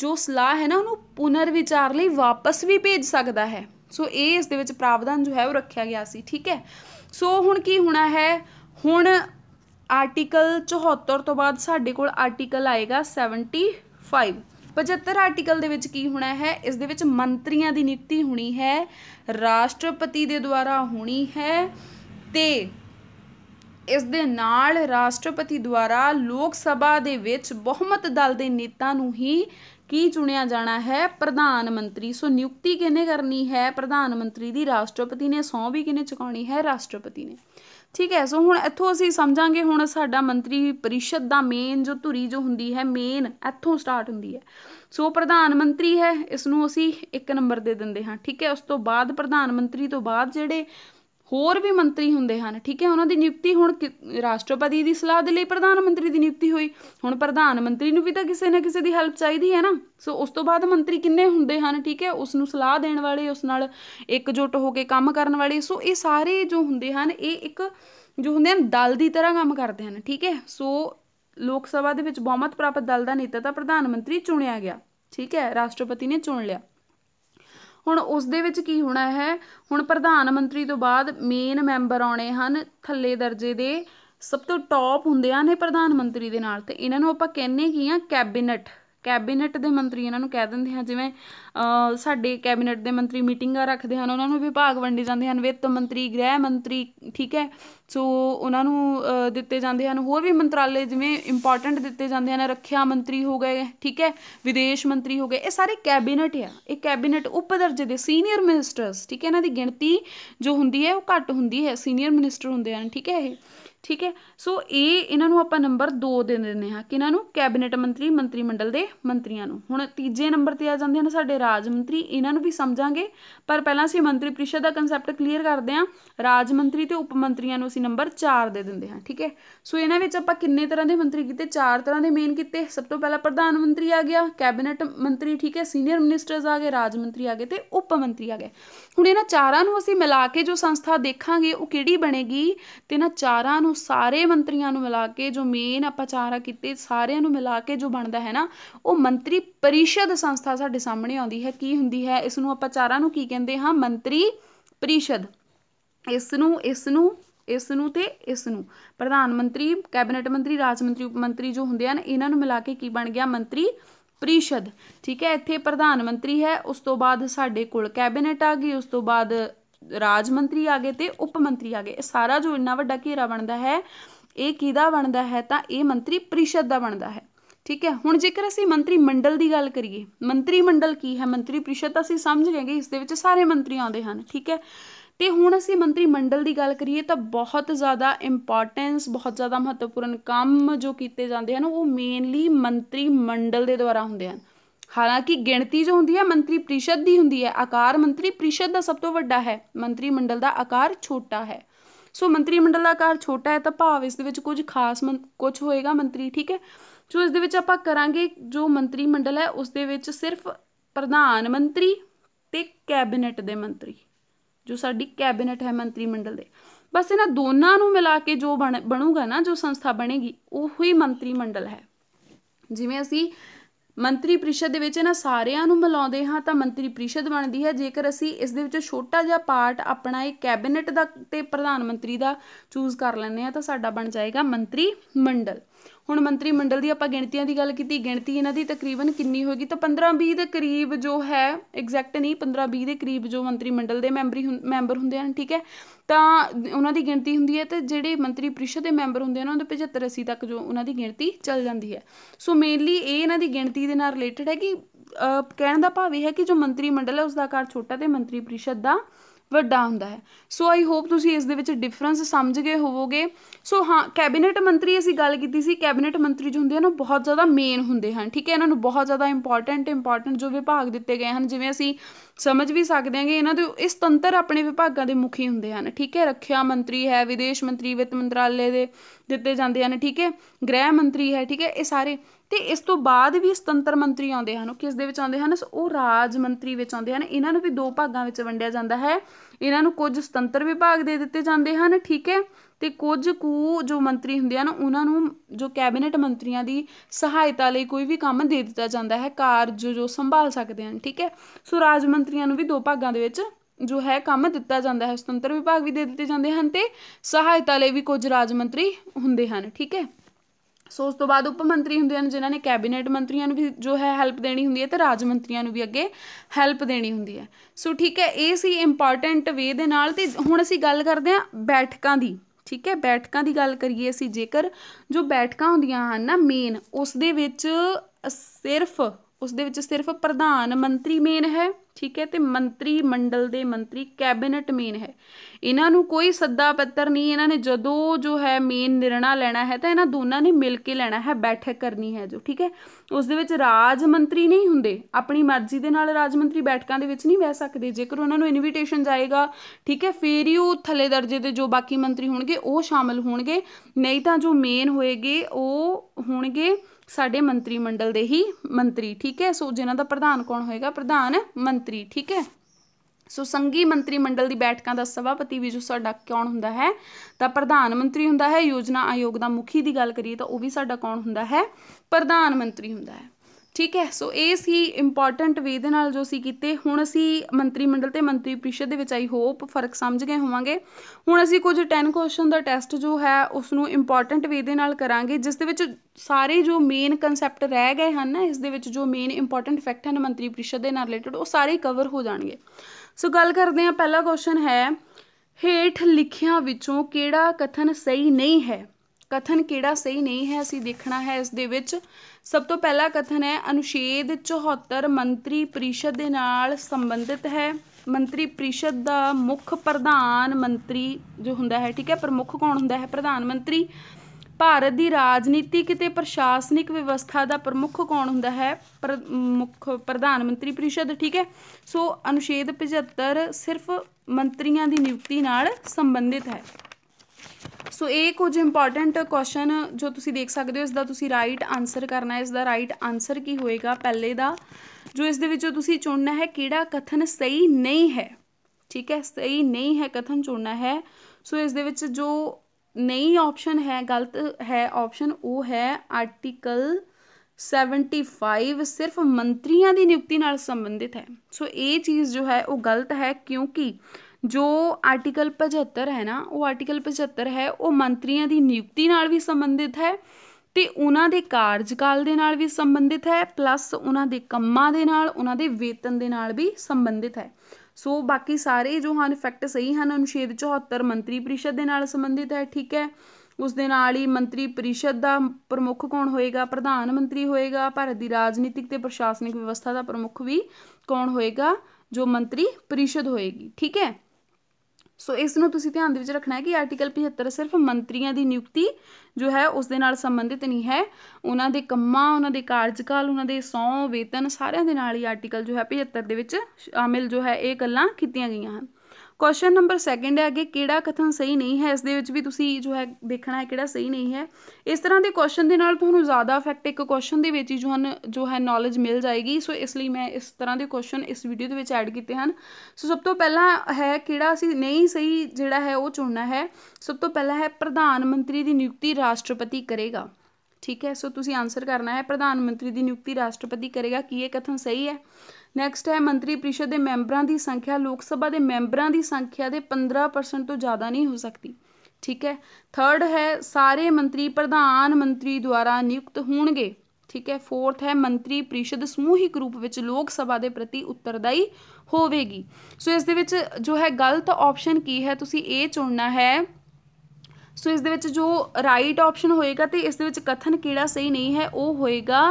ਜੋ ਸਲਾਹ ਹੈ ਨਾ ਉਹਨੂੰ ਪੁਨਰ ਵਿਚਾਰ ਲਈ ਵਾਪਸ ਵੀ ਭੇਜ ਸਕਦਾ ਹੈ ਸੋ ਇਹ ਇਸ ਦੇ ਵਿੱਚ ਪ੍ਰਾਵਧਾਨ ਜੋ ਹੈ ਉਹ ਰੱਖਿਆ ਗਿਆ ਸੀ ਠੀਕ ਹੈ ਸੋ ਹੁਣ ਕੀ ਹੋਣਾ ਹੈ ਹੁਣ ਆਰਟੀਕਲ 74 ਤੋਂ ਬਾਅਦ ਸਾਡੇ ਕੋਲ ਆਰਟੀਕਲ ਆਏਗਾ 75 75 ਆਰਟੀਕਲ ਦੇ ਵਿੱਚ ਕੀ ਹੋਣਾ ਹੈ ਇਸ ਦੇ ਵਿੱਚ ਮੰਤਰੀਆਂ ਦੀ ਨਿਯੁਕਤੀ ਹੋਣੀ ਹੈ ਰਾਸ਼ਟਰਪਤੀ ਦੇ ਦੁਆਰਾ ਹੋਣੀ ਹੈ ਤੇ ਇਸ ਦੇ ਨਾਲ ਰਾਸ਼ਟਰਪਤੀ ਦੁਆਰਾ ਲੋਕ ਸਭਾ ਦੇ ਵਿੱਚ ਬਹੁਮਤ ਦਲ ਦੇ ਨੇਤਾ ਨੂੰ ਹੀ ਕੀ ਚੁਣਿਆ ਜਾਣਾ ਹੈ ਪ੍ਰਧਾਨ ਮੰਤਰੀ ਸੋ ਨਿਯੁਕਤੀ ਕਿਹਨੇ ਕਰਨੀ ਹੈ ਪ੍ਰਧਾਨ ਮੰਤਰੀ ਦੀ ਰਾਸ਼ਟਰਪਤੀ ਨੇ ਸੌ ਵੀ ਕਿਹਨੇ ਚੁਕਾਉਣੀ ਹੈ ਰਾਸ਼ਟਰਪਤੀ ਨੇ ਠੀਕ ਹੈ ਸੋ ਹੁਣ ਇੱਥੋਂ ਅਸੀਂ ਸਮਝਾਂਗੇ ਹੁਣ ਸਾਡਾ ਮੰਤਰੀ ਪਰਿਸ਼ਦ ਦਾ ਮੇਨ ਜੋ ਧੁਰੀ ਜੋ ਹੁੰਦੀ ਹੈ ਮੇਨ ਇੱਥੋਂ ਸਟਾਰਟ ਹੁੰਦੀ ਹੈ ਸੋ ਪ੍ਰਧਾਨ ਮੰਤਰੀ ਹੈ ਇਸ ਨੂੰ ਅਸੀਂ ਇੱਕ ਨੰਬਰ ਦੇ ਦਿੰਦੇ ਹਾਂ ਠੀਕ ਹੈ ਉਸ ਤੋਂ ਬਾਅਦ ਪ੍ਰਧਾਨ ਮੰਤਰੀ ਤੋਂ ਬਾਅਦ ਜਿਹੜੇ ਹੋਰ ਵੀ ਮੰਤਰੀ ਹੁੰਦੇ ਹਨ ਠੀਕ ਹੈ ਉਹਨਾਂ ਦੀ ਨਿਯੁਕਤੀ ਹੁਣ ਰਾਸ਼ਟਰਪਤੀ ਦੀ ਸਲਾਹ ਦੇ ਲਈ ਪ੍ਰਧਾਨ ਮੰਤਰੀ ਦੀ ਨਿਯੁਕਤੀ ਹੋਈ ਹੁਣ ਪ੍ਰਧਾਨ ਮੰਤਰੀ ਨੂੰ ਵੀ ਤਾਂ ਕਿਸੇ ਨਾ ਕਿਸੇ ਦੀ ਹੈਲਪ ਚਾਹੀਦੀ ਹੈ ਨਾ ਸੋ ਉਸ ਤੋਂ ਬਾਅਦ ਮੰਤਰੀ ਕਿੰਨੇ ਹੁੰਦੇ ਹਨ ਠੀਕ ਹੈ ਉਸ ਨੂੰ ਸਲਾਹ ਦੇਣ ਵਾਲੇ ਉਸ ਨਾਲ ਇਕਜੁੱਟ ਹੋ ਕੇ ਕੰਮ ਕਰਨ ਵਾਲੇ ਸੋ ਇਹ ਸਾਰੇ ਜੋ ਹੁੰਦੇ ਹਨ ਇਹ ਇੱਕ ਜੋ ਹੁੰਦੇ ਹਨ ਦਲ ਦੀ ਤਰ੍ਹਾਂ ਕੰਮ ਕਰਦੇ ਹਨ ਠੀਕ ਹੈ ਸੋ ਲੋਕ ਸਭਾ ਦੇ ਵਿੱਚ ਬਹੁਮਤ ਪ੍ਰਾਪਤ ਦਲ ਦਾ ਨੇਤਾ ਤਾਂ ਪ੍ਰਧਾਨ ਮੰਤਰੀ ਚੁਣਿਆ ਗਿਆ ਠੀਕ ਹੈ ਰਾਸ਼ਟਰਪਤੀ ਨੇ ਚੁਣ ਲਿਆ ਹੁਣ ਉਸ ਦੇ ਵਿੱਚ ਕੀ ਹੋਣਾ ਹੈ ਹੁਣ ਪ੍ਰਧਾਨ ਮੰਤਰੀ ਤੋਂ ਬਾਅਦ ਮੇਨ ਮੈਂਬਰ ਆਉਣੇ ਹਨ ਥੱਲੇ ਦਰਜੇ ਦੇ ਸਭ ਤੋਂ ਟੌਪ ਹੁੰਦੇ ਆ ਨੇ ਪ੍ਰਧਾਨ ਮੰਤਰੀ ਦੇ ਨਾਲ ਤੇ ਇਹਨਾਂ ਨੂੰ ਆਪਾਂ ਕਹਿੰਨੇ ਕੀ ਆ ਕੈਬਨਟ ਕੈਬਨਿਟ ਦੇ ਮੰਤਰੀ ਇਹਨਾਂ ਨੂੰ ਕਹਿ ਦਿੰਦੇ ਆ ਜਿਵੇਂ ਸਾਡੇ ਕੈਬਨਿਟ ਦੇ ਮੰਤਰੀ ਮੀਟਿੰਗਾਂ ਰੱਖਦੇ ਹਨ ਉਹਨਾਂ ਨੂੰ ਵਿਭਾਗ ਵੰਡੇ ਜਾਂਦੇ ਹਨ ਵਿੱਤ ਮੰਤਰੀ ਗ੍ਰਹਿ ਮੰਤਰੀ ਠੀਕ ਹੈ ਸੋ ਉਹਨਾਂ ਨੂੰ ਦਿੱਤੇ ਜਾਂਦੇ ਹਨ ਹੋਰ ਵੀ ਮੰਤਰਾਲੇ ਜਿਵੇਂ ਇੰਪੋਰਟੈਂਟ ਦਿੱਤੇ ਜਾਂਦੇ ਹਨ ਰੱਖਿਆ ਮੰਤਰੀ ਹੋ ਗਏ ਠੀਕ ਹੈ ਵਿਦੇਸ਼ ਮੰਤਰੀ ਹੋ ਗਏ ਇਹ ਸਾਰੇ ਕੈਬਨਿਟ ਆ ਇਹ ਕੈਬਨਿਟ ਉੱਪ ਦਰਜੇ ਦੇ ਸੀਨੀਅਰ ਮਿਨਿਸਟਰਸ ਠੀਕ ਹੈ ਇਹਨਾਂ ਦੀ ਗਿਣਤੀ ਜੋ ਹੁੰਦੀ ਹੈ ਉਹ ਘੱਟ ਹੁੰਦੀ ਹੈ ਸੀਨੀਅਰ ਮਿਨਿਸਟਰ ਹੁੰਦੇ ਹਨ ਠੀਕ ਹੈ ਇਹ ਠੀਕ ਹੈ ਸੋ ਇਹ ਇਹਨਾਂ ਨੂੰ ਆਪਾਂ ਨੰਬਰ 2 ਦੇ ਦਿੰਦੇ ਹਾਂ ਕਿਹਨਾਂ ਨੂੰ ਕੈਬਨਿਟ ਮੰਤਰੀ ਮੰਤਰੀ ਮੰਡਲ ਦੇ ਮੰਤਰੀਆਂ ਨੂੰ ਹੁਣ ਤੀਜੇ ਨੰਬਰ ਤੇ ਆ ਜਾਂਦੇ ਹਨ ਸਾਡੇ ਰਾਜ ਮੰਤਰੀ ਇਹਨਾਂ ਨੂੰ ਵੀ ਸਮਝਾਂਗੇ ਪਰ ਪਹਿਲਾਂ ਅਸੀਂ ਮੰਤਰੀ ਪ੍ਰੀਸ਼ਦ ਦਾ ਕਨਸੈਪਟ ਕਲੀਅਰ ਕਰਦੇ ਹਾਂ ਰਾਜ ਮੰਤਰੀ ਤੇ ਉਪ ਮੰਤਰੀਆਂ ਨੂੰ ਅਸੀਂ ਨੰਬਰ 4 ਦੇ ਦਿੰਦੇ ਹਾਂ ਠੀਕ ਹੈ ਸੋ ਇਹਨਾਂ ਵਿੱਚ ਆਪਾਂ ਕਿੰਨੇ ਤਰ੍ਹਾਂ ਦੇ ਮੰਤਰੀ ਕੀਤੇ ਚਾਰ ਤਰ੍ਹਾਂ ਦੇ ਮੇਨ ਕੀਤੇ ਸਭ ਤੋਂ ਪਹਿਲਾਂ ਪ੍ਰਧਾਨ ਮੰਤਰੀ ਆ ਗਿਆ ਕੈਬਨਿਟ ਮੰਤਰੀ ਠੀਕ ਹੈ ਸੀਨੀਅਰ ਮਿਨਿਸਟਰਸ ਆ ਗਏ ਰਾਜ ਮੰਤਰੀ ਆ ਗਏ ਤੇ ਉਪ ਮੰਤਰੀ ਆ ਗਏ ਹੁਣ ਇਹਨਾਂ ਚਾਰਾਂ ਨੂੰ ਅਸੀਂ ਮਿਲਾ ਕੇ ਜੋ ਸੰਸਥਾ ਦੇਖਾਂਗੇ ਉਹ ਕਿਹੜੀ ਬਣੇਗੀ ਤੇ ਇਹਨਾਂ ਚਾਰਾਂ ਨੂੰ ਨੂੰ ਸਾਰੇ ਮੰਤਰੀਆਂ ਨੂੰ ਮਿਲਾ ਕੇ ਜੋ ਮੇਨ ਆਪਾਂ ਚਾਰਾ ਕੀਤੇ ਸਾਰਿਆਂ ਨੂੰ ਮਿਲਾ ਕੇ ਜੋ ਬਣਦਾ ਹੈ ਨਾ ਉਹ ਮੰਤਰੀ ਪਰਿਸ਼ਦ ਸੰਸਥਾ ਸਾਡੇ ਸਾਹਮਣੇ ਆਉਂਦੀ ਹੈ ਕੀ ਹੁੰਦੀ ਹੈ ਇਸ ਨੂੰ ਆਪਾਂ ਚਾਰਾ ਨੂੰ ਕੀ ਕਹਿੰਦੇ ਹਾਂ ਮੰਤਰੀ ਪਰਿਸ਼ਦ ਇਸ ਨੂੰ ਇਸ ਨੂੰ ਇਸ ਨੂੰ ਤੇ ਇਸ ਨੂੰ ਪ੍ਰਧਾਨ ਮੰਤਰੀ ਕੈਬਨਿਟ ਮੰਤਰੀ ਰਾਜ ਮੰਤਰੀ ਉਪ ਮੰਤਰੀ ਜੋ ਹੁੰਦੇ ਹਨ ਇਹਨਾਂ ਨੂੰ ਮਿਲਾ ਕੇ ਕੀ ਬਣ ਗਿਆ ਮੰਤਰੀ ਪਰਿਸ਼ਦ ਠੀਕ ਹੈ ਇੱਥੇ ਪ੍ਰਧਾਨ ਮੰਤਰੀ ਹੈ ਉਸ ਤੋਂ ਬਾਅਦ ਸਾਡੇ ਕੋਲ ਕੈਬਨਿਟ ਆ ਗਈ ਉਸ ਤੋਂ ਬਾਅਦ ਰਾਜ ਮੰਤਰੀ ਆ ਗਏ ਤੇ ਉਪ ਮੰਤਰੀ ਆ ਗਏ ਇਹ ਸਾਰਾ ਜੋ ਇੰਨਾ ਵੱਡਾ ਘੇਰਾ ਬਣਦਾ ਹੈ ਇਹ ਕਿਹਦਾ ਬਣਦਾ ਹੈ ਤਾਂ ਇਹ ਮੰਤਰੀ ਪ੍ਰੀਸ਼ਦ ਦਾ ਬਣਦਾ ਹੈ ਠੀਕ ਹੈ ਹੁਣ ਜੇਕਰ ਅਸੀਂ ਮੰਤਰੀ ਮੰਡਲ ਦੀ ਗੱਲ ਕਰੀਏ ਮੰਤਰੀ ਮੰਡਲ ਕੀ ਹੈ ਮੰਤਰੀ ਪ੍ਰੀਸ਼ਦ ਅਸੀਂ ਸਮਝ ਗਏ ਕਿ ਇਸ ਦੇ ਵਿੱਚ ਸਾਰੇ ਮੰਤਰੀ ਆਉਂਦੇ ਹਨ ਠੀਕ ਹੈ ਤੇ ਹੁਣ ਅਸੀਂ ਮੰਤਰੀ ਮੰਡਲ ਦੀ ਗੱਲ ਕਰੀਏ ਤਾਂ ਬਹੁਤ ਜ਼ਿਆਦਾ ਇੰਪੋਰਟੈਂਸ ਬਹੁਤ ਜ਼ਿਆਦਾ ਮਹੱਤਵਪੂਰਨ ਕੰਮ ਜੋ ਕੀਤੇ ਜਾਂਦੇ ਹਨ ਉਹ ਮੇਨਲੀ ਮੰਤਰੀ ਮੰਡਲ ਦੇ ਦੁਆਰਾ ਹੁੰਦੇ ਹਨ ਹਾਲਾਂਕਿ ਗਿਣਤੀ ਜੋ ਹੁੰਦੀ ਹੈ ਮੰਤਰੀ ਪ੍ਰੀਸ਼ਦ ਦੀ ਹੁੰਦੀ ਹੈ ਆਕਾਰ ਮੰਤਰੀ ਪ੍ਰੀਸ਼ਦ ਦਾ ਸਭ ਤੋਂ ਵੱਡਾ ਹੈ ਮੰਤਰੀ ਮੰਡਲ ਦਾ ਆਕਾਰ ਛੋਟਾ ਹੈ ਸੋ ਮੰਤਰੀ ਮੰਡਲ ਦਾ ਆਕਾਰ ਛੋਟਾ ਹੈ ਤਾਂ ਭਾਵ ਇਸ ਦੇ ਵਿੱਚ ਕੁਝ ਖਾਸ ਕੁਝ ਹੋਏਗਾ ਮੰਤਰੀ ਠੀਕ ਹੈ ਸੋ ਇਸ ਦੇ ਵਿੱਚ ਆਪਾਂ ਕਰਾਂਗੇ ਜੋ ਮੰਤਰੀ ਮੰਡਲ ਹੈ ਉਸ ਦੇ ਵਿੱਚ ਸਿਰਫ ਪ੍ਰਧਾਨ ਮੰਤਰੀ ਤੇ ਕੈਬਨਿਟ ਦੇ ਮੰਤਰੀ ਜੋ ਸਾਡੀ ਕੈਬਨਿਟ ਹੈ ਮੰਤਰੀ ਮੰਡਲ ਦੇ ਬਸ ਇਹਨਾਂ ਦੋਨਾਂ ਨੂੰ ਮਿਲਾ ਕੇ ਜੋ ਬਣੂਗਾ ਨਾ ਜੋ ਸੰਸਥਾ ਬਣੇਗੀ ਉਹੀ ਮੰਤਰੀ ਮੰਡਲ ਹੈ ਜਿਵੇਂ ਅਸੀਂ ਮੰਤਰੀ ਪਰਿਸ਼ਦ ਦੇ ਵਿੱਚ ਇਹਨਾਂ ਸਾਰਿਆਂ ਨੂੰ ਮਿਲਾਉਂਦੇ ਹਾਂ ਤਾਂ ਮੰਤਰੀ ਪਰਿਸ਼ਦ ਬਣਦੀ ਹੈ ਜੇਕਰ ਅਸੀਂ ਇਸ ਦੇ ਵਿੱਚ ਛੋਟਾ ਜਿਹਾ ਪਾਰਟ ਆਪਣਾ ਇਹ ਕੈਬਨਿਟ ਦਾ ਤੇ ਪ੍ਰਧਾਨ ਮੰਤਰੀ ਦਾ ਚੂਜ਼ ਕਰ ਲੈਂਦੇ ਆ ਤਾਂ ਸਾਡਾ ਬਣ ਜਾਏਗਾ ਮੰਤਰੀ ਮੰਡਲ ਹੁਣ ਮੰਤਰੀ ਮੰਡਲ ਦੀ ਆਪਾਂ ਗਿਣਤੀਆਂ ਦੀ ਗੱਲ ਕੀਤੀ ਗਿਣਤੀ ਇਹਨਾਂ ਦੀ ਤਕਰੀਬਨ ਕਿੰਨੀ ਹੋਗੀ ਤਾਂ 15-20 ਦੇ ਕਰੀਬ ਜੋ ਹੈ ਐਗਜ਼ੈਕਟ ਨਹੀਂ 15-20 ਦੇ ਕਰੀਬ ਜੋ ਮੰਤਰੀ ਮੰਡਲ ਦੇ ਮੈਂਬਰੀ ਮੈਂਬਰ ਹੁੰਦੇ ਹਨ ਠੀਕ ਹੈ ਤਾਂ ਉਹਨਾਂ ਦੀ ਗਿਣਤੀ ਹੁੰਦੀ ਹੈ ਤੇ ਜਿਹੜੇ ਮੰਤਰੀ ਪ੍ਰੀਸ਼ਦ ਦੇ ਮੈਂਬਰ ਹੁੰਦੇ ਨੇ ਉਹਨਾਂ ਦੇ 75 80 ਤੱਕ ਜੋ ਉਹਨਾਂ ਦੀ ਗਿਣਤੀ ਚੱਲ ਜਾਂਦੀ ਹੈ ਸੋ ਮੇਨਲੀ ਇਹ ਇਹਨਾਂ ਦੀ ਗਿਣਤੀ ਦੇ ਨਾਲ ਰਿਲੇਟਡ ਹੈ ਕਿ ਕਹਿਣ ਦਾ ਭਾਵ ਇਹ ਹੈ ਕਿ ਜੋ ਮੰਤਰੀ ਮੰਡਲ ਹੈ ਉਸ ਦਾ ਆਕਾਰ ਛੋਟਾ ਤੇ ਮੰਤਰੀ ਪ੍ਰੀਸ਼ਦ ਦਾ ਵੱਡਾ ਹੁੰਦਾ ਹੈ ਸੋ ਆਈ ਹੋਪ ਤੁਸੀਂ ਇਸ ਦੇ ਵਿੱਚ ਡਿਫਰੈਂਸ ਸਮਝ ਗਏ ਹੋਵੋਗੇ ਸੋ ਹਾਂ ਕੈਬਨਿਟ ਮੰਤਰੀ ਅਸੀਂ ਗੱਲ ਕੀਤੀ ਸੀ ਕੈਬਨਿਟ ਮੰਤਰੀ ਜੋ ਹੁੰਦੇ ਹਨ ਉਹ ਬਹੁਤ ਜ਼ਿਆਦਾ ਮੇਨ ਹੁੰਦੇ ਹਨ ਠੀਕ ਹੈ ਇਹਨਾਂ ਨੂੰ ਬਹੁਤ ਜ਼ਿਆਦਾ ਇੰਪੋਰਟੈਂਟ ਇੰਪੋਰਟੈਂਟ ਜੋ ਵਿਭਾਗ ਦਿੱਤੇ ਗਏ ਹਨ ਜਿਵੇਂ ਅਸੀਂ ਸਮਝ ਵੀ ਸਕਦੇ ਹਾਂਗੇ ਇਹਨਾਂ ਦੇ ਇਸ ਤੰਤਰ ਆਪਣੇ ਵਿਭਾਗਾਂ ਦੇ ਮੁਖੀ ਹੁੰਦੇ ਹਨ ਠੀਕ ਹੈ ਰੱਖਿਆ ਮੰਤਰੀ ਹੈ ਵਿਦੇਸ਼ ਮੰਤਰੀ ਵਿੱਤ ਮੰਤਰਾਲੇ ਦੇ ਦਿੱਤੇ ਜਾਂਦੇ ਹਨ ਠੀਕ ਹੈ ਗ੍ਰਹਿ ਮੰਤਰੀ ਹੈ ਠੀਕ ਹੈ ਇਹ ਸਾਰੇ ਤੇ ਇਸ ਤੋਂ ਬਾਅਦ ਵੀ ਸੁਤੰਤਰ ਮੰਤਰੀ ਆਉਂਦੇ ਹਨ ਉਹ ਕਿਸ ਦੇ ਵਿੱਚ ਆਉਂਦੇ ਹਨ ਉਹ ਰਾਜ ਮੰਤਰੀ ਵਿੱਚ ਆਉਂਦੇ ਹਨ ਇਹਨਾਂ ਨੂੰ ਵੀ ਦੋ ਭਾਗਾਂ ਵਿੱਚ ਵੰਡਿਆ ਜਾਂਦਾ ਹੈ ਇਹਨਾਂ ਨੂੰ ਕੁਝ ਸੁਤੰਤਰ ਵਿਭਾਗ ਦੇ ਦਿੱਤੇ ਜਾਂਦੇ ਹਨ ਠੀਕ ਹੈ ਤੇ ਕੁਝ ਕੁ ਜੋ ਮੰਤਰੀ ਹੁੰਦੇ ਹਨ ਉਹਨਾਂ ਨੂੰ ਜੋ ਕੈਬਨਿਟ ਮੰਤਰੀਆਂ ਦੀ ਸਹਾਇਤਾ ਲਈ ਕੋਈ ਵੀ ਕੰਮ ਦੇ ਦਿੱਤਾ ਜਾਂਦਾ ਹੈ ਕਾਰਜ ਜੋ ਸੰਭਾਲ ਸਕਦੇ ਹਨ ਠੀਕ ਹੈ ਸੋ ਰਾਜ ਮੰਤਰੀਆਂ ਨੂੰ ਵੀ ਦੋ ਭਾਗਾਂ ਦੇ ਵਿੱਚ ਜੋ ਹੈ ਕੰਮ ਦਿੱਤਾ ਜਾਂਦਾ ਹੈ ਸੁਤੰਤਰ ਵਿਭਾਗ ਵੀ ਦੇ ਦਿੱਤੇ ਜਾਂਦੇ ਹਨ ਤੇ ਸਹਾਇਤਾ ਲਈ ਵੀ ਕੁਝ ਰਾਜ ਮੰਤਰੀ ਹੁੰਦੇ ਹਨ ਠੀਕ ਹੈ ਸੋ ਉਸ ਤੋਂ ਬਾਅਦ ਉਪ ਮੰਤਰੀ ਹੁੰਦੇ ਹਨ ਜਿਨ੍ਹਾਂ ਨੇ ਕੈਬਨਿਟ ਮੰਤਰੀਆਂ ਨੂੰ ਵੀ ਜੋ ਹੈ ਹੈਲਪ ਦੇਣੀ ਹੁੰਦੀ ਹੈ ਤੇ ਰਾਜ ਮੰਤਰੀਆਂ ਨੂੰ ਵੀ ਅੱਗੇ ਹੈਲਪ ਦੇਣੀ ਹੁੰਦੀ ਹੈ ਸੋ ਠੀਕ ਹੈ ਇਹ ਸੀ ਇੰਪੋਰਟੈਂਟ ਵੇ ਦੇ ਨਾਲ ਤੇ ਹੁਣ ਅਸੀਂ ਗੱਲ ਕਰਦੇ ਹਾਂ ਬੈਠਕਾਂ ਦੀ ਠੀਕ ਹੈ ਬੈਠਕਾਂ ਦੀ ਗੱਲ ਕਰੀਏ ਅਸੀਂ ਜੇਕਰ ਜੋ ਬੈਠਕਾਂ ਹੁੰਦੀਆਂ ਹਨ ਨਾ ਮੇਨ ਉਸ ਦੇ ਵਿੱਚ ਸਿਰਫ ਉਸ ਦੇ ਵਿੱਚ ਸਿਰਫ ਪ੍ਰਧਾਨ ਮੰਤਰੀ ਮੇਨ ਹੈ ਠੀਕ ਹੈ ਤੇ ਮੰਤਰੀ ਮੰਡਲ ਦੇ ਮੰਤਰੀ ਕੈਬਨਿਟ ਮੇਨ ਹੈ ਇਹਨਾਂ ਨੂੰ ਕੋਈ ਸੱਦਾ ਪੱਤਰ ਨਹੀਂ ਇਹਨਾਂ ਨੇ ਜਦੋਂ ਜੋ ਹੈ ਮੇਨ ਨਿਰਣਾ ਲੈਣਾ ਹੈ ਤਾਂ ਇਹਨਾਂ ਦੋਨਾਂ ਨੇ ਮਿਲ ਕੇ ਲੈਣਾ ਹੈ ਬੈਠਕ ਕਰਨੀ ਹੈ ਜੋ ਠੀਕ ਹੈ ਉਸ ਦੇ ਵਿੱਚ ਰਾਜ ਮੰਤਰੀ ਨਹੀਂ ਹੁੰਦੇ ਆਪਣੀ ਮਰਜ਼ੀ ਦੇ ਨਾਲ ਰਾਜ ਮੰਤਰੀ ਬੈਠਕਾਂ ਦੇ ਵਿੱਚ ਨਹੀਂ ਬਹਿ ਸਕਦੇ ਜੇਕਰ ਉਹਨਾਂ ਨੂੰ ਇਨਵੀਟੇਸ਼ਨ ਜਾਏਗਾ ਠੀਕ ਹੈ ਫੇਰ ਹੀ ਉਹ ਥੱਲੇ ਦਰਜੇ ਦੇ ਜੋ ਬਾਕੀ ਮੰਤਰੀ ਹੋਣਗੇ ਉਹ ਸ਼ਾਮਲ ਹੋਣਗੇ ਨਹੀਂ ਤਾਂ ਜੋ ਮੇਨ ਹੋਏਗੇ ਉਹ ਹੋਣਗੇ ਸਾਡੇ ਮੰਤਰੀ ਮੰਡਲ ਦੇ ਹੀ ਮੰਤਰੀ ਠੀਕ ਹੈ ਸੋ ਜਿਨ੍ਹਾਂ ਦਾ ਪ੍ਰਧਾਨ ਕੌਣ ਹੋਏਗਾ ਪ੍ਰਧਾਨ ਮੰਤਰੀ ਠੀਕ ਹੈ ਸੋ ਸੰਗੀ ਮੰਤਰੀ ਮੰਡਲ ਦੀ ਬੈਠਕਾਂ ਦਾ ਸਭਾਪਤੀ ਵੀ ਜੋ ਸਾਡਾ ਕੌਣ ਹੁੰਦਾ ਹੈ ਤਾਂ ਪ੍ਰਧਾਨ ਮੰਤਰੀ ਹੁੰਦਾ ਹੈ ਯੋਜਨਾ ਆਯੋਗ ਦਾ ਮੁਖੀ ਦੀ ਗੱਲ ਕਰੀਏ ਤਾਂ ਉਹ ਵੀ ਸਾਡਾ ਕੌਣ ਹੁੰਦਾ ਹੈ ਪ੍ਰਧਾਨ ਮੰਤਰੀ ਹੁੰਦਾ ਹੈ ਠੀਕ ਹੈ ਸੋ ਇਹ ਸੀ ਇੰਪੋਰਟੈਂਟ ਵੇ ਦੇ ਨਾਲ ਜੋ ਸੀ ਕੀਤੇ ਹੁਣ ਅਸੀਂ ਮੰਤਰੀ ਮੰਡਲ ਤੇ ਮੰਤਰੀ ਪ੍ਰੀਸ਼ਦ ਦੇ ਵਿੱਚ ਆਈ ਹੋਪ ਫਰਕ ਸਮਝ ਗਏ ਹੋਵਾਂਗੇ ਹੁਣ ਅਸੀਂ ਕੁਝ 10 ਕੁਐਸਚਨ ਦਾ ਟੈਸਟ ਜੋ ਹੈ ਉਸ ਨੂੰ ਇੰਪੋਰਟੈਂਟ ਵੇ ਦੇ ਨਾਲ ਕਰਾਂਗੇ ਜਿਸ ਦੇ ਵਿੱਚ ਸਾਰੇ ਜੋ ਮੇਨ ਕਨਸੈਪਟ ਰਹਿ ਗਏ ਹਨ ਨਾ ਇਸ ਦੇ ਵਿੱਚ ਜੋ ਮੇਨ ਇੰਪੋਰਟੈਂਟ ਫੈਕਟ ਹਨ ਮੰਤਰੀ ਪ੍ਰੀਸ਼ਦ ਦੇ ਨਾਲ ਰਿਲੇਟਡ ਉਹ ਸਾਰੇ ਕਵਰ ਹੋ ਜਾਣਗੇ ਸੋ ਗੱਲ ਕਰਦੇ ਹਾਂ ਪਹਿਲਾ ਕੁਐਸਚਨ ਹੈ ਹੇਠ ਲਿਖਿਆਂ ਵਿੱਚੋਂ ਕਿਹੜਾ ਕਥਨ ਸਹੀ ਨਹੀਂ ਹੈ ਕਥਨ ਕਿਹੜਾ ਸਹੀ ਨਹੀਂ ਹੈ ਅਸੀਂ ਦੇਖਣਾ ਹੈ ਇਸ ਦੇ ਵਿੱਚ ਸਭ ਤੋਂ ਪਹਿਲਾ ਕਥਨ ਹੈ ਅਨੁਸ਼ੇਦ 74 ਮੰਤਰੀ ਪ੍ਰੀਸ਼ਦ ਦੇ ਨਾਲ ਸੰਬੰਧਿਤ ਹੈ ਮੰਤਰੀ ਪ੍ਰੀਸ਼ਦ ਦਾ ਮੁੱਖ ਪ੍ਰਧਾਨ ਮੰਤਰੀ ਜੋ ਹੁੰਦਾ ਹੈ ਠੀਕ ਹੈ ਪ੍ਰਮੁੱਖ ਕੌਣ ਹੁੰਦਾ ਹੈ ਪ੍ਰਧਾਨ ਮੰਤਰੀ ਭਾਰਤ ਦੀ ਰਾਜਨੀਤਿਕ ਤੇ ਪ੍ਰਸ਼ਾਸਨਿਕ ਵਿਵਸਥਾ ਦਾ ਪ੍ਰਮੁੱਖ ਕੌਣ ਹੁੰਦਾ ਹੈ ਪ੍ਰਮੁੱਖ ਪ੍ਰਧਾਨ ਮੰਤਰੀ ਪਰਿਸ਼ਦ ਠੀਕ ਹੈ ਸੋ ਅਨੁਛੇਦ 75 ਸਿਰਫ ਮੰਤਰੀਆਂ ਦੀ ਨਿਯੁਕਤੀ ਨਾਲ ਸੰਬੰਧਿਤ ਹੈ ਸੋ ਇਹ ਕੁਝ ਇੰਪੋਰਟੈਂਟ ਕੁਐਸਚਨ ਜੋ ਤੁਸੀਂ ਦੇਖ ਸਕਦੇ ਹੋ ਇਸ ਦਾ ਤੁਸੀਂ ਰਾਈਟ ਆਨਸਰ ਕਰਨਾ ਹੈ ਇਸ ਦਾ ਰਾਈਟ ਆਨਸਰ ਕੀ ਹੋਏਗਾ ਪਹਿਲੇ ਦਾ ਜੋ ਇਸ ਦੇ ਵਿੱਚੋਂ ਤੁਸੀਂ ਚੁਣਨਾ ਹੈ ਕਿਹੜਾ ਕਥਨ ਸਹੀ ਨਹੀਂ ਹੈ ਠੀਕ ਹੈ ਸਹੀ ਨਹੀਂ ਹੈ ਕਥਨ ਚੁਣਨਾ ਹੈ ਸੋ ਇਸ ਦੇ ਵਿੱਚ ਜੋ ਨਹੀਂ ਆਪਸ਼ਨ ਹੈ ਗਲਤ ਹੈ ਆਪਸ਼ਨ ਉਹ ਹੈ ਆਰਟੀਕਲ 75 ਸਿਰਫ ਮੰਤਰੀਆਂ ਦੀ ਨਿਯੁਕਤੀ ਨਾਲ ਸੰਬੰਧਿਤ ਹੈ ਸੋ ਇਹ ਚੀਜ਼ ਜੋ ਹੈ ਉਹ ਗਲਤ ਹੈ ਕਿਉਂਕਿ ਜੋ ਆਰਟੀਕਲ 75 ਹੈ ਨਾ ਉਹ ਆਰਟੀਕਲ 75 ਹੈ ਉਹ ਮੰਤਰੀਆਂ ਦੀ ਨਿਯੁਕਤੀ ਨਾਲ ਵੀ ਸੰਬੰਧਿਤ ਹੈ ਤੇ ਉਹਨਾਂ ਦੇ ਕਾਰਜਕਾਲ ਦੇ ਨਾਲ ਵੀ ਸੰਬੰਧਿਤ ਹੈ ਪਲੱਸ ਉਹਨਾਂ ਦੇ ਕੰਮਾਂ ਦੇ ਨਾਲ ਉਹਨਾਂ ਦੇ ਵੇਤਨ ਦੇ ਨਾਲ ਵੀ ਸੰਬੰਧਿਤ ਹੈ ਸੋ ਬਾਕੀ ਸਾਰੇ ਜੋ ਹਨ ਫੈਕਟ ਸਹੀ ਹਨ ਅਨੁਛੇਦ 74 ਮੰਤਰੀ ਪਰਿਸ਼ਦ ਦੇ ਨਾਲ ਸੰਬੰਧਿਤ ਹੈ ਠੀਕ ਹੈ ਉਸ ਦੇ ਨਾਲ ਹੀ ਮੰਤਰੀ ਪਰਿਸ਼ਦ ਦਾ ਪ੍ਰਮੁੱਖ ਕੌਣ ਹੋਏਗਾ ਪ੍ਰਧਾਨ ਮੰਤਰੀ ਹੋਏਗਾ ਭਾਰਤ ਦੀ ਰਾਜਨੀਤਿਕ ਤੇ ਪ੍ਰਸ਼ਾਸਨਿਕ ਵਿਵਸਥਾ ਦਾ ਪ੍ਰਮੁੱਖ ਵੀ ਕੌਣ ਹੋਏਗਾ ਜੋ ਮੰਤਰੀ ਪਰਿਸ਼ਦ ਹੋਏਗੀ ਠੀਕ ਹੈ ਸੋ ਇਸ ਨੂੰ ਤੁਸੀਂ ਧਿਆਨ ਦੇ ਵਿੱਚ ਰੱਖਣਾ ਹੈ ਕਿ ਆਰਟੀਕਲ 75 ਸਿਰਫ ਮੰਤਰੀਆਂ ਦੀ ਨਿਯੁਕਤੀ ਜੋ ਹੈ ਉਸ ਦੇ ਨਾਲ ਸੰਬੰਧਿਤ ਨਹੀਂ ਹੈ ਉਹਨਾਂ ਦੇ ਕੰਮਾਂ ਉਹਨਾਂ ਦੇ ਕਾਰਜਕਾਲ ਉਹਨਾਂ ਦੇ ਸੌ ਵੇਤਨ ਸਾਰਿਆਂ ਦੇ ਨਾਲ ਹੀ ਆਰਟੀਕਲ ਜੋ ਹੈ 75 ਦੇ ਵਿੱਚ ਸ਼ਾਮਿਲ ਜੋ ਹੈ ਇਹ ਗੱਲਾਂ ਕੀਤੀਆਂ ਗਈਆਂ ਹਨ ਕੁਐਸਚਨ ਨੰਬਰ 2 ਹੈ ਅੱਗੇ ਕਿਹੜਾ ਕਥਨ ਸਹੀ ਨਹੀਂ ਹੈ ਇਸ ਦੇ ਵਿੱਚ ਵੀ ਤੁਸੀਂ ਜੋ ਹੈ ਦੇਖਣਾ ਹੈ ਕਿਹੜਾ ਸਹੀ ਨਹੀਂ ਹੈ ਇਸ ਤਰ੍ਹਾਂ ਦੇ ਕੁਐਸਚਨ ਦੇ ਨਾਲ ਤੁਹਾਨੂੰ ਜ਼ਿਆਦਾ ਇਫੈਕਟ ਇੱਕ ਕੁਐਸਚਨ ਦੇ ਵਿੱਚ ਹੀ ਜੋ ਹਨ ਜੋ ਹੈ ਨੌਲੇਜ ਮਿਲ ਜਾਏਗੀ ਸੋ ਇਸ ਲਈ ਮੈਂ ਇਸ ਤਰ੍ਹਾਂ ਦੇ ਕੁਐਸਚਨ ਇਸ ਵੀਡੀਓ ਦੇ ਵਿੱਚ ਐਡ ਕੀਤੇ ਹਨ ਸੋ ਸਭ ਤੋਂ ਪਹਿਲਾਂ ਹੈ ਕਿਹੜਾ ਅਸੀਂ ਨਹੀਂ ਸਹੀ ਜਿਹੜਾ ਹੈ ਉਹ ਚੁਣਨਾ ਹੈ ਸਭ ਤੋਂ ਪਹਿਲਾਂ ਹੈ ਪ੍ਰਧਾਨ ਮੰਤਰੀ ਦੀ ਨਿਯੁਕਤੀ ਰਾਸ਼ਟਰਪਤੀ ਕਰੇਗਾ ਠੀਕ ਹੈ ਸੋ ਤੁਸੀਂ ਆਨਸਰ ਕਰਨਾ ਹੈ ਪ੍ਰਧਾਨ ਮੰਤਰੀ ਦੀ ਨਿਯੁਕਤੀ ਰਾਸ਼ਟਰਪਤੀ ਕਰੇਗਾ ਕੀ ਇਹ ਕਥਨ ਸਹੀ ਹੈ ਨੈਕਸਟ ਹੈ ਮੰਤਰੀ ਪ੍ਰੀਸ਼ਦ ਦੇ ਮੈਂਬਰਾਂ ਦੀ ਸੰਖਿਆ ਲੋਕ ਸਭਾ ਦੇ ਮੈਂਬਰਾਂ ਦੀ ਸੰਖਿਆ ਦੇ 15% ਤੋਂ ਜ਼ਿਆਦਾ ਨਹੀਂ ਹੋ ਸਕਦੀ ਠੀਕ ਹੈ ਥਰਡ ਹੈ ਸਾਰੇ ਮੰਤਰੀ ਪ੍ਰਧਾਨ ਮੰਤਰੀ ਦੁਆਰਾ ਨਿਯੁਕਤ ਹੋਣਗੇ ਠੀਕ ਹੈ ਫੋਰਥ ਹੈ ਮੰਤਰੀ ਪ੍ਰੀਸ਼ਦ ਸਮੂਹਿਕ ਰੂਪ ਵਿੱਚ ਲੋਕ ਸਭਾ ਦੇ ਪ੍ਰਤੀ ਉੱਤਰਦਾਈ ਹੋਵੇਗੀ ਸੋ ਇਸ ਦੇ ਵਿੱਚ ਜੋ ਹੈ ਗਲਤ ਆਪਸ਼ਨ ਕੀ ਹੈ ਤੁਸੀਂ ਇਹ ਚੁਣਨਾ ਹੈ ਸੋ ਇਸ ਦੇ ਵਿੱਚ ਜੋ ਰਾਈਟ ਆਪਸ਼ਨ ਹੋਏਗਾ ਤੇ ਇਸ ਦੇ ਵਿੱਚ ਕਥਨ ਕਿਹੜਾ ਸਹੀ ਨਹੀਂ ਹੈ ਉਹ ਹੋਏਗਾ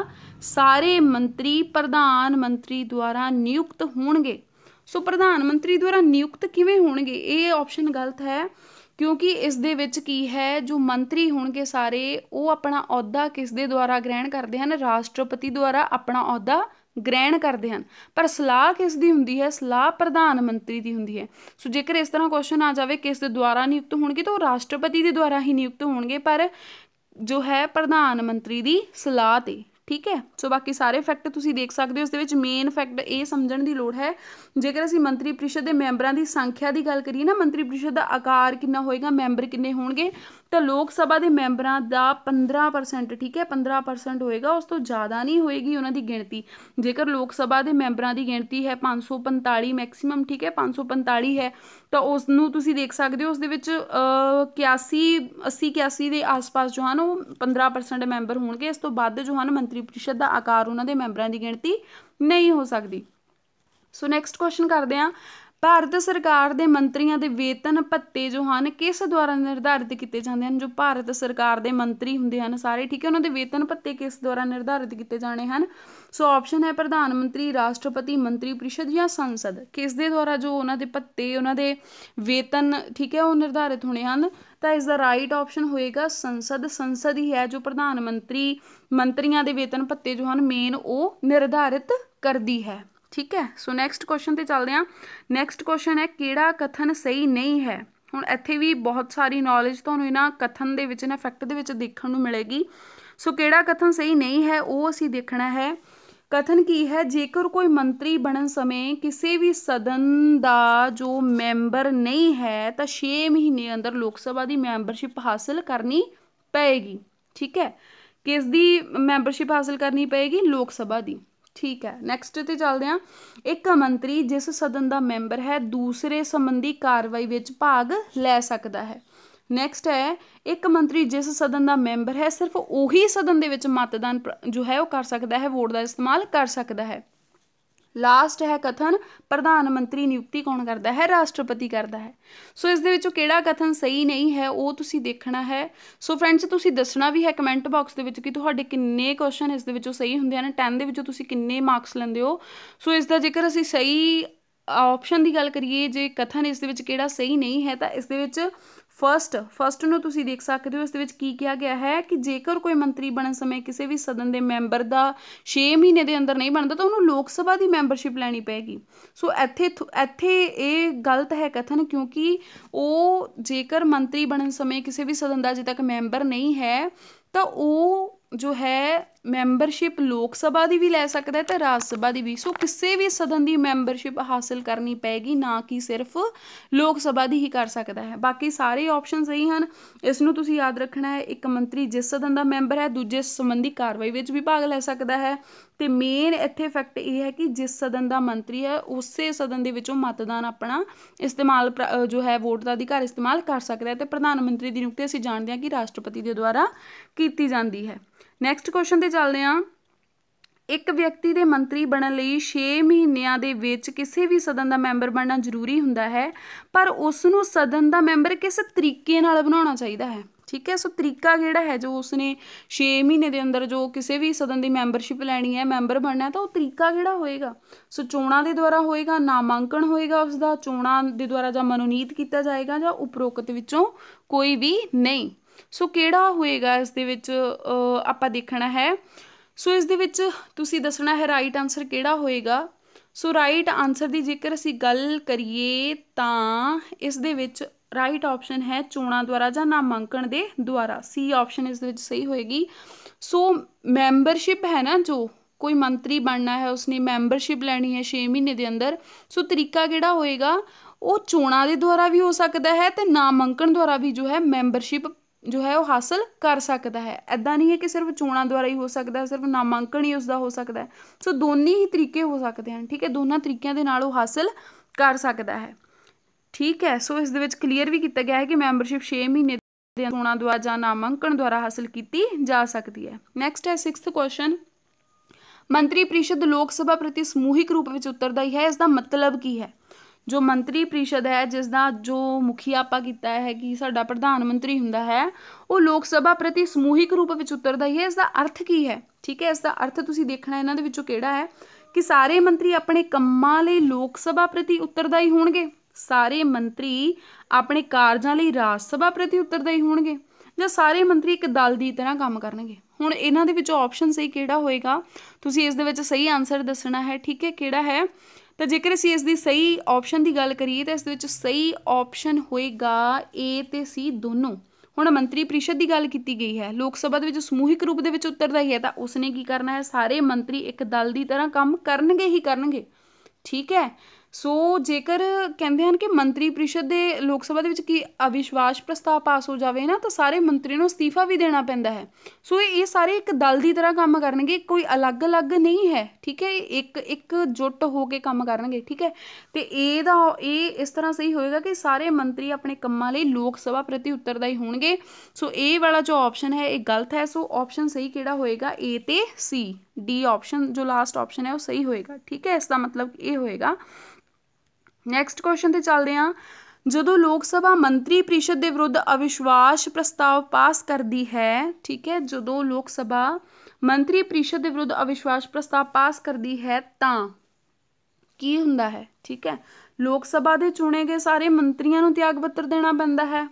ਸਾਰੇ ਮੰਤਰੀ ਪ੍ਰਧਾਨ ਮੰਤਰੀ ਦੁਆਰਾ ਨਿਯੁਕਤ ਹੋਣਗੇ ਸੋ ਪ੍ਰਧਾਨ ਮੰਤਰੀ ਦੁਆਰਾ ਨਿਯੁਕਤ ਕਿਵੇਂ ਹੋਣਗੇ ਇਹ ਆਪਸ਼ਨ ਗਲਤ ਹੈ ਕਿਉਂਕਿ ਇਸ ਦੇ ਵਿੱਚ ਕੀ ਹੈ ਜੋ ਮੰਤਰੀ ਹੋਣਗੇ ਸਾਰੇ ਉਹ ਆਪਣਾ ਅਹੁਦਾ ਕਿਸ ਦੇ ਦੁਆਰਾ ਗ੍ਰਹਿਣ ਕਰਦੇ ਹਨ ਰਾਸ਼ਟਰਪਤੀ ਦੁਆਰਾ ਆਪਣਾ ਅਹੁਦਾ ਗ੍ਰਹਿਣ ਕਰਦੇ ਹਨ ਪਰ ਸਲਾਹ ਕਿਸ ਦੀ ਹੁੰਦੀ ਹੈ ਸਲਾਹ ਪ੍ਰਧਾਨ ਮੰਤਰੀ ਦੀ ਹੁੰਦੀ ਹੈ ਸੋ ਜੇਕਰ ਇਸ ਤਰ੍ਹਾਂ ਕੁਐਸਚਨ ਆ ਜਾਵੇ ਕਿਸ ਦੇ ਦੁਆਰਾ ਨਿਯੁਕਤ ਹੋਣਗੇ ਤਾਂ ਉਹ ਰਾਸ਼ਟਰਪਤੀ ਦੇ ਦੁਆਰਾ ਹੀ ਨਿਯੁਕਤ ਹੋਣਗੇ ਪਰ ਜੋ ਹੈ ਪ੍ਰਧਾਨ ਮੰਤਰੀ ਦੀ ਸਲਾਹ ਤੇ ਠੀਕ ਹੈ ਸੋ ਬਾਕੀ ਸਾਰੇ ਫੈਕਟ ਤੁਸੀਂ ਦੇਖ ਸਕਦੇ ਹੋ ਇਸ ਦੇ ਵਿੱਚ ਮੇਨ ਫੈਕਟ ਇਹ ਸਮਝਣ ਦੀ ਲੋੜ ਹੈ ਜੇਕਰ ਅਸੀਂ ਮੰਤਰੀ ਪ੍ਰੀਸ਼ਦ ਦੇ ਮੈਂਬਰਾਂ ਦੀ ਸੰਖਿਆ ਦੀ ਗੱਲ ਕਰੀਏ ਨਾ ਮੰਤਰੀ ਪ੍ਰੀਸ਼ਦ ਦਾ ਆਕਾਰ ਕਿੰਨਾ ਹੋਏਗਾ ਮੈਂਬਰ ਕਿੰਨੇ ਹੋਣਗੇ ਤਾਂ ਲੋਕ ਸਭਾ ਦੇ ਮੈਂਬਰਾਂ ਦਾ 15% ਠੀਕ ਹੈ 15% ਹੋਏਗਾ ਉਸ ਤੋਂ ਜ਼ਿਆਦਾ ਨਹੀਂ ਹੋਏਗੀ ਉਹਨਾਂ ਦੀ ਗਿਣਤੀ ਜੇਕਰ ਲੋਕ ਸਭਾ ਦੇ ਮੈਂਬਰਾਂ ਦੀ ਗਿਣਤੀ ਹੈ 545 ਮੈਕਸਿਮਮ ਠੀਕ ਹੈ 545 ਹੈ ਤਾਂ ਉਸ ਨੂੰ ਤੁਸੀਂ ਦੇਖ ਸਕਦੇ ਹੋ ਉਸ ਦੇ ਵਿੱਚ 81 80 81 ਦੇ ਆਸ-ਪਾਸ ਜੋ ਹਨ ਉਹ 15% ਮੈਂਬਰ ਹੋਣਗੇ ਇਸ ਤੋਂ ਵੱਧ ਜੋ ਹਨ ਮੰਤਰੀ ਪਰਿਸ਼ਦ ਦਾ ਆਕਾਰ ਉਹਨਾਂ ਦੇ ਮੈਂਬਰਾਂ ਦੀ ਗਿਣਤੀ ਨਹੀਂ ਹੋ ਸਕਦੀ ਸੋ ਨੈਕਸਟ ਕੁਐਸਚਨ ਕਰਦੇ ਆਂ ਭਾਰਤ ਸਰਕਾਰ ਦੇ ਮੰਤਰੀਆਂ ਦੇ ਵੇਤਨ ਭੱਤੇ ਜੋ ਹਨ ਕਿਸ ਦੁਆਰਾ ਨਿਰਧਾਰਿਤ ਕੀਤੇ ਜਾਂਦੇ ਹਨ ਜੋ ਭਾਰਤ ਸਰਕਾਰ ਦੇ ਮੰਤਰੀ ਹੁੰਦੇ ਹਨ ਸਾਰੇ ਠੀਕ ਹੈ ਉਹਨਾਂ ਦੇ ਵੇਤਨ ਭੱਤੇ ਕਿਸ ਦੁਆਰਾ ਨਿਰਧਾਰਿਤ ਕੀਤੇ ਜਾਣੇ ਹਨ ਸੋ ਆਪਸ਼ਨ ਹੈ ਪ੍ਰਧਾਨ ਮੰਤਰੀ ਰਾਸ਼ਟਰਪਤੀ ਮੰਤਰੀ ਪ੍ਰੀਸ਼ਦ ਜਾਂ ਸੰਸਦ ਕਿਸ ਦੇ ਦੁਆਰਾ ਜੋ ਉਹਨਾਂ ਦੇ ਭੱਤੇ ਉਹਨਾਂ ਦੇ ਵੇਤਨ ਠੀਕ ਹੈ ਉਹ ਨਿਰਧਾਰਿਤ ਹੋਣੇ ਹਨ ਤਾਂ ਇਸ ਦਾ ਰਾਈਟ ਆਪਸ਼ਨ ਹੋਏਗਾ ਸੰਸਦ ਸੰਸਦ ਹੀ ਹੈ ਜੋ ਪ੍ਰਧਾਨ ਮੰਤਰੀ ਮੰਤਰੀਆਂ ਦੇ ਵੇਤਨ ਭੱਤੇ ਜੋ ਹਨ ਮੇਨ ਉਹ ਨਿਰਧਾਰਿਤ ਕਰਦੀ ਹੈ ਠੀਕ ਹੈ ਸੋ ਨੈਕਸਟ ਕੁਐਸਚਨ ਤੇ ਚੱਲਦੇ ਆ ਨੈਕਸਟ ਕੁਐਸਚਨ ਹੈ ਕਿਹੜਾ ਕਥਨ ਸਹੀ ਨਹੀਂ ਹੈ ਹੁਣ ਇੱਥੇ ਵੀ ਬਹੁਤ ਸਾਰੀ ਨੌਲੇਜ ਤੁਹਾਨੂੰ ਇਹਨਾਂ ਕਥਨ ਦੇ ਵਿੱਚ ਨਾ ਫੈਕਟ ਦੇ ਵਿੱਚ ਦੇਖਣ ਨੂੰ ਮਿਲੇਗੀ ਸੋ ਕਿਹੜਾ ਕਥਨ ਸਹੀ ਨਹੀਂ ਹੈ ਉਹ ਅਸੀਂ ਦੇਖਣਾ ਹੈ ਕਥਨ ਕੀ ਹੈ ਜੇਕਰ ਕੋਈ ਮੰਤਰੀ ਬਣਨ ਸਮੇਂ ਕਿਸੇ ਵੀ ਸਦਨ ਦਾ ਜੋ ਮੈਂਬਰ ਨਹੀਂ ਹੈ ਤਾਂ 6 ਮਹੀਨੇ ਅੰਦਰ ਲੋਕ ਸਭਾ ਦੀ ਮੈਂਬਰਸ਼ਿਪ ਹਾਸਲ ਕਰਨੀ ਪਏਗੀ ਠੀਕ ਹੈ ਕਿਸ ਦੀ ਮੈਂਬਰਸ਼ਿਪ ਹਾਸਲ ਕਰਨੀ ਪਏਗੀ ਲੋਕ ਸਭਾ ਦੀ ਠੀਕ ਹੈ ਨੈਕਸਟ ਤੇ ਚੱਲਦੇ ਹਾਂ ਇੱਕ ਮੰਤਰੀ ਜਿਸ ਸਦਨ ਦਾ ਮੈਂਬਰ ਹੈ ਦੂਸਰੇ ਸੰਬੰਧੀ ਕਾਰਵਾਈ ਵਿੱਚ ਭਾਗ ਲੈ ਸਕਦਾ ਹੈ ਨੈਕਸਟ ਹੈ ਇੱਕ ਮੰਤਰੀ ਜਿਸ ਸਦਨ ਦਾ ਮੈਂਬਰ ਹੈ ਸਿਰਫ ਉਹੀ ਸਦਨ ਦੇ ਵਿੱਚ ਮਤਦਾਨ ਜੋ ਹੈ ਉਹ ਕਰ ਸਕਦਾ ਹੈ ਵੋਟ ਦਾ ਇਸਤੇਮਾਲ ਕਰ ਸਕਦਾ ਹੈ ਲਾਸਟ ਹੈ ਕਥਨ ਪ੍ਰਧਾਨ ਮੰਤਰੀ ਨਿਯੁਕਤੀ ਕੌਣ ਕਰਦਾ ਹੈ ਰਾਸ਼ਟਰਪਤੀ ਕਰਦਾ ਹੈ ਸੋ ਇਸ ਦੇ ਵਿੱਚੋਂ ਕਿਹੜਾ ਕਥਨ ਸਹੀ ਨਹੀਂ ਹੈ ਉਹ ਤੁਸੀਂ ਦੇਖਣਾ ਹੈ ਸੋ ਫਰੈਂਡਸ ਤੁਸੀਂ ਦੱਸਣਾ ਵੀ ਹੈ ਕਮੈਂਟ ਬਾਕਸ ਦੇ ਵਿੱਚ ਕਿ ਤੁਹਾਡੇ ਕਿੰਨੇ ਕੁਐਸਚਨ ਇਸ ਦੇ ਵਿੱਚੋਂ ਸਹੀ ਹੁੰਦੇ ਹਨ 10 ਦੇ ਵਿੱਚੋਂ ਤੁਸੀਂ ਕਿੰਨੇ ਮਾਰਕਸ ਲੈਂਦੇ ਹੋ ਸੋ ਇਸ ਦਾ ਜੇਕਰ ਅਸੀਂ ਸਹੀ ਆਪਸ਼ਨ ਦੀ ਗੱਲ ਕਰੀਏ ਜੇ ਕਥਨ ਇਸ ਦੇ ਵਿੱਚ ਕਿਹੜਾ ਸਹੀ ਨਹੀਂ ਹੈ ਤਾਂ ਇਸ ਦੇ ਵਿੱਚ ਫਰਸਟ ਫਰਸਟ ਨੂੰ ਤੁਸੀਂ ਦੇਖ ਸਕਦੇ ਹੋ ਇਸ ਦੇ ਵਿੱਚ ਕੀ ਕਿਹਾ ਗਿਆ ਹੈ ਕਿ ਜੇਕਰ ਕੋਈ ਮੰਤਰੀ ਬਣਨ ਸਮੇਂ ਕਿਸੇ ਵੀ ਸਦਨ ਦੇ ਮੈਂਬਰ ਦਾ 6 ਮਹੀਨੇ ਦੇ ਅੰਦਰ ਨਹੀਂ ਬਣਦਾ ਤਾਂ ਉਹਨੂੰ ਲੋਕ ਸਭਾ ਦੀ ਮੈਂਬਰਸ਼ਿਪ ਲੈਣੀ ਪੈਗੀ ਸੋ ਇੱਥੇ ਇੱਥੇ ਇਹ ਗਲਤ ਹੈ ਕਥਨ ਕਿਉਂਕਿ ਉਹ ਜੇਕਰ ਮੰਤਰੀ ਬਣਨ ਸਮੇਂ ਕਿਸੇ ਵੀ ਸਦਨ ਦਾ ਅਜੇ ਤੱਕ ਮੈਂਬਰ ਨਹੀਂ ਹੈ ਤਾਂ ਉਹ ਜੋ ਹੈ ਮੈਂਬਰਸ਼ਿਪ ਲੋਕ ਸਭਾ ਦੀ ਵੀ ਲੈ ਸਕਦਾ ਹੈ ਤੇ ਰਾਜ ਸਭਾ ਦੀ ਵੀ ਸੋ ਕਿਸੇ ਵੀ ਸਦਨ ਦੀ ਮੈਂਬਰਸ਼ਿਪ ਹਾਸਲ ਕਰਨੀ ਪੈਗੀ ਨਾ ਕਿ ਸਿਰਫ ਲੋਕ ਸਭਾ ਦੀ ਹੀ ਕਰ ਸਕਦਾ ਹੈ ਬਾਕੀ ਸਾਰੇ ਆਪਸ਼ਨ ਸਹੀ ਹਨ ਇਸ ਨੂੰ ਤੁਸੀਂ ਯਾਦ ਰੱਖਣਾ ਹੈ ਇੱਕ ਮੰਤਰੀ ਜਿਸ ਸਦਨ ਦਾ ਮੈਂਬਰ ਹੈ ਦੂਜੇ ਸੰਬੰਧੀ ਕਾਰਵਾਈ ਵਿੱਚ ਵੀ ਭਾਗ ਲੈ ਸਕਦਾ ਹੈ ਤੇ ਮੇਨ ਇੱਥੇ ਫੈਕਟ ਇਹ ਹੈ ਕਿ ਜਿਸ ਸਦਨ ਦਾ ਮੰਤਰੀ ਹੈ ਉਸੇ ਸਦਨ ਦੇ ਵਿੱਚੋਂ ਮਤਦਾਨ ਆਪਣਾ ਇਸਤੇਮਾਲ ਜੋ ਹੈ ਵੋਟ ਦਾ ਅਧਿਕਾਰ ਇਸਤੇਮਾਲ ਕਰ ਸਕਦਾ ਹੈ ਤੇ ਪ੍ਰਧਾਨ ਮੰਤਰੀ ਦੀ ਨਿਯੁਕਤੀ ਅਸੀਂ ਜਾਣਦੇ ਹਾਂ ਕਿ ਰਾਸ਼ਟਰਪਤੀ ਦੇ ਦੁਆਰਾ ਕੀਤੀ ਜਾਂਦੀ ਹੈ ਨੈਕਸਟ ਕੁਐਸਚਨ ਤੇ ਚੱਲਦੇ ਆਂ ਇੱਕ ਵਿਅਕਤੀ ਦੇ ਮੰਤਰੀ ਬਣਨ ਲਈ 6 ਮਹੀਨਿਆਂ ਦੇ ਵਿੱਚ ਕਿਸੇ ਵੀ ਸਦਨ ਦਾ ਮੈਂਬਰ ਬਣਨਾ ਜ਼ਰੂਰੀ ਹੁੰਦਾ ਹੈ ਪਰ ਉਸ ਨੂੰ ਸਦਨ ਦਾ ਮੈਂਬਰ ਕਿਸ ਤਰੀਕੇ ਨਾਲ ਬਣਾਉਣਾ ਚਾਹੀਦਾ ਹੈ ਠੀਕ ਹੈ ਸੋ ਤਰੀਕਾ ਕਿਹੜਾ ਹੈ ਜੋ ਉਸਨੇ 6 ਮਹੀਨੇ ਦੇ ਅੰਦਰ ਜੋ ਕਿਸੇ ਵੀ ਸਦਨ ਦੀ ਮੈਂਬਰਸ਼ਿਪ ਲੈਣੀ ਹੈ ਮੈਂਬਰ ਬਣਨਾ ਹੈ ਤਾਂ ਉਹ ਤਰੀਕਾ ਕਿਹੜਾ ਹੋਏਗਾ ਸੋ ਚੋਣਾਂ ਦੇ ਦੁਆਰਾ ਹੋਏਗਾ ਨਾਮਾਂਕਣ ਹੋਏਗਾ ਉਸ ਦਾ ਚੋਣਾਂ ਦੇ ਦੁਆਰਾ ਜਾਂ ਮਨੋਨੀਤ ਕੀਤਾ ਜਾਏਗਾ ਜਾਂ ਉਪਰੋਕਤ ਵਿੱਚੋਂ ਕੋਈ ਵੀ ਨਹੀਂ ਸੋ ਕਿਹੜਾ ਹੋਏਗਾ ਇਸ ਦੇ ਵਿੱਚ ਆਪਾਂ ਦੇਖਣਾ ਹੈ ਸੋ ਇਸ ਦੇ ਵਿੱਚ ਤੁਸੀਂ ਦੱਸਣਾ ਹੈ ਰਾਈਟ ਆਨਸਰ ਕਿਹੜਾ ਹੋਏਗਾ ਸੋ ਰਾਈਟ ਆਨਸਰ ਦੀ ਜੇਕਰ ਅਸੀਂ ਗੱਲ ਕਰੀਏ ਤਾਂ ਇਸ ਦੇ ਵਿੱਚ ਰਾਈਟ ਆਪਸ਼ਨ ਹੈ ਚੋਣਾਂ ਦੁਆਰਾ ਜਾਂ ਨਾਮਾਂਕਣ ਦੇ ਦੁਆਰਾ ਸੀ ਆਪਸ਼ਨ ਇਸ ਦੇ ਵਿੱਚ ਸਹੀ ਹੋਏਗੀ ਸੋ ਮੈਂਬਰਸ਼ਿਪ ਹੈ ਨਾ ਜੋ ਕੋਈ ਮੰਤਰੀ ਬਣਨਾ ਹੈ ਉਸਨੇ ਮੈਂਬਰਸ਼ਿਪ ਲੈਣੀ ਹੈ 6 ਮਹੀਨੇ ਦੇ ਅੰਦਰ ਸੋ ਤਰੀਕਾ ਕਿਹੜਾ ਹੋਏਗਾ ਉਹ ਚੋਣਾਂ ਦੇ ਦੁਆਰਾ ਵੀ ਹੋ ਸਕਦਾ ਹੈ ਤੇ ਨਾਮਾਂਕਣ ਦੁਆਰਾ ਵੀ ਜੋ ਹੈ ਮੈਂਬਰਸ਼ਿਪ ਜੋ ਹੈ ਉਹ ਹਾਸਲ ਕਰ ਸਕਦਾ ਹੈ ਐਦਾਂ ਨਹੀਂ ਹੈ ਕਿ ਸਿਰਫ ਚੋਣਾਂ ਦੁਆਰਾ ਹੀ ਹੋ ਸਕਦਾ ਸਿਰਫ ਨਾਮਾਂਕਣ ਹੀ ਉਸ ਦਾ ਹੋ ਸਕਦਾ ਸੋ ਦੋਨੇ ਹੀ ਤਰੀਕੇ ਹੋ ਸਕਦੇ ਹਨ ਠੀਕ ਹੈ ਦੋਨਾਂ ਤਰੀਕਿਆਂ ਦੇ ਨਾਲ ਉਹ ਹਾਸਲ ਕਰ ਸਕਦਾ ਹੈ ਠੀਕ ਹੈ ਸੋ ਇਸ ਦੇ ਵਿੱਚ ਕਲੀਅਰ ਵੀ ਕੀਤਾ ਗਿਆ ਹੈ ਕਿ ਮੈਂਬਰਸ਼ਿਪ 6 ਮਹੀਨੇ ਦੇ ਚੋਣਾਂ ਦੁਆਰਾ ਜਾਂ ਨਾਮਾਂਕਣ ਦੁਆਰਾ ਹਾਸਲ ਕੀਤੀ ਜਾ ਸਕਦੀ ਹੈ ਨੈਕਸਟ ਹੈ 6th ਕੁਐਸਚਨ ਮੰਤਰੀ ਪ੍ਰੀਸ਼ਦ ਲੋਕ ਸਭਾ ਪ੍ਰਤੀ ਸਮੂਹਿਕ ਰੂਪ ਵਿੱਚ ਉੱਤਰਦਾਈ ਹੀ ਹੈ ਇਸ ਦਾ ਮਤਲਬ ਕੀ ਹੈ ਜੋ ਮੰਤਰੀ ਪ੍ਰੀਸ਼ਦ ਹੈ ਜਿਸ ਦਾ ਜੋ ਮੁਖੀ ਆਪਾਂ ਕੀਤਾ ਹੈ ਕਿ ਸਾਡਾ ਪ੍ਰਧਾਨ ਮੰਤਰੀ ਹੁੰਦਾ ਹੈ ਉਹ ਲੋਕ ਸਭਾ ਪ੍ਰਤੀ ਸਮੂਹਿਕ ਰੂਪ ਵਿੱਚ ਉਤਰਦਾ ਹੀ ਹੈ ਇਸ ਦਾ ਅਰਥ ਕੀ ਹੈ ਠੀਕ ਹੈ ਇਸ ਦਾ ਅਰਥ ਤੁਸੀਂ ਦੇਖਣਾ ਇਹਨਾਂ ਦੇ ਵਿੱਚੋਂ ਕਿਹੜਾ ਹੈ ਕਿ ਸਾਰੇ ਮੰਤਰੀ ਆਪਣੇ ਕੰਮਾਂ ਲਈ ਲੋਕ ਸਭਾ ਪ੍ਰਤੀ ਉਤਰਦਾਈ ਹੋਣਗੇ ਸਾਰੇ ਮੰਤਰੀ ਆਪਣੇ ਕਾਰਜਾਂ ਲਈ ਰਾਜ ਸਭਾ ਪ੍ਰਤੀ ਉਤਰਦਾਈ ਹੋਣਗੇ ਜਾਂ ਸਾਰੇ ਮੰਤਰੀ ਇੱਕ ਦਲ ਦੀ ਤਰ੍ਹਾਂ ਕੰਮ ਕਰਨਗੇ ਹੁਣ ਇਹਨਾਂ ਦੇ ਵਿੱਚੋਂ ਆਪਸ਼ਨ ਸਹੀ ਕਿਹੜਾ ਹੋਏਗਾ ਤੁਸੀਂ ਇਸ ਦੇ ਵਿੱਚ ਸਹੀ ਆਨਸਰ ਦੱਸਣਾ ਹੈ ਠੀਕ ਹੈ ਕਿਹੜਾ ਹੈ ਤਾਂ ਜੇਕਰ ਅਸੀਂ ਇਸ ਦੀ ਸਹੀ ਆਪਸ਼ਨ ਦੀ ਗੱਲ ਕਰੀਏ ਤਾਂ ਇਸ ਦੇ ਵਿੱਚ ਸਹੀ ਆਪਸ਼ਨ ਹੋਏਗਾ ਏ ਤੇ ਸੀ ਦੋਨੋਂ ਹੁਣ ਮੰਤਰੀ ਪ੍ਰੀਸ਼ਦ ਦੀ ਗੱਲ ਕੀਤੀ ਗਈ ਹੈ ਲੋਕ ਸਭਾ ਦੇ ਵਿੱਚ ਸਮੂਹਿਕ ਰੂਪ ਦੇ ਵਿੱਚ ਉਤਰਦਾ ਹੀ ਹੈ ਤਾਂ ਉਸਨੇ ਕੀ ਕਰਨਾ ਹੈ ਸਾਰੇ ਮੰਤਰੀ ਇੱਕ ਦਲ ਦੀ ਤਰ੍ਹਾਂ ਕੰਮ ਕਰਨਗੇ ਹੀ ਕਰਨਗੇ ਠੀਕ ਹੈ ਸੋ ਜੇਕਰ ਕਹਿੰਦੇ ਹਨ ਕਿ ਮੰਤਰੀ ਪ੍ਰੀਸ਼ਦ ਦੇ ਲੋਕ ਸਭਾ ਦੇ ਵਿੱਚ ਕੀ ਅਵਿਸ਼ਵਾਸ ਪ੍ਰਸਤਾਵ ਪਾਸ ਹੋ ਜਾਵੇ ਨਾ ਤਾਂ ਸਾਰੇ ਮੰਤਰੀ ਨੂੰ ਅਸਤੀਫਾ ਵੀ ਦੇਣਾ ਪੈਂਦਾ ਹੈ ਸੋ ਇਹ ਸਾਰੇ ਇੱਕ ਦਲ ਦੀ ਤਰ੍ਹਾਂ ਕੰਮ ਕਰਨਗੇ ਕੋਈ ਅਲੱਗ-ਅਲੱਗ ਨਹੀਂ ਹੈ ਠੀਕ ਹੈ ਇੱਕ ਇੱਕ ਜੁੱਟ ਹੋ ਕੇ ਕੰਮ ਕਰਨਗੇ ਠੀਕ ਹੈ ਤੇ ਇਹ ਦਾ ਇਹ ਇਸ ਤਰ੍ਹਾਂ ਸਹੀ ਹੋਏਗਾ ਕਿ ਸਾਰੇ ਮੰਤਰੀ ਆਪਣੇ ਕੰਮਾਂ ਲਈ ਲੋਕ ਸਭਾ ਪ੍ਰਤੀ ਉੱਤਰਦਾਈ ਹੋਣਗੇ ਸੋ ਇਹ ਵਾਲਾ ਜੋ ਆਪਸ਼ਨ ਹੈ ਇਹ ਗਲਤ ਹੈ ਸੋ ਆਪਸ਼ਨ ਸਹੀ ਕਿਹੜਾ ਹੋਏਗਾ A ਤੇ C D ਆਪਸ਼ਨ ਜੋ ਲਾਸਟ ਆਪਸ਼ਨ ਹੈ ਉਹ ਸਹੀ ਹੋਏਗਾ ਠੀਕ ਹੈ ਇਸ ਦਾ ਮਤਲਬ ਇਹ ਹੋਏਗਾ ਨੈਕਸਟ ਕੁਐਸਚਨ ਤੇ ਚੱਲਦੇ ਹਾਂ ਜਦੋਂ ਲੋਕ ਸਭਾ ਮੰਤਰੀ ਪ੍ਰੀਸ਼ਦ ਦੇ ਵਿਰੁੱਧ ਅਵਿਸ਼ਵਾਸ ਪ੍ਰਸਤਾਵ ਪਾਸ ਕਰਦੀ ਹੈ ਠੀਕ ਹੈ ਜਦੋਂ ਲੋਕ ਸਭਾ ਮੰਤਰੀ ਪ੍ਰੀਸ਼ਦ ਦੇ ਵਿਰੁੱਧ ਅਵਿਸ਼ਵਾਸ ਪ੍ਰਸਤਾਵ ਪਾਸ ਕਰਦੀ ਹੈ ਤਾਂ ਕੀ ਹੁੰਦਾ ਹੈ ਠੀਕ ਹੈ ਲੋਕ ਸਭਾ ਦੇ ਚੁਣੇ ਗਏ ਸਾਰੇ ਮੰਤਰੀਆਂ ਨੂੰ ਤਿਆਗ ਪੱਤਰ ਦੇਣਾ ਪੈਂਦਾ ਹੈ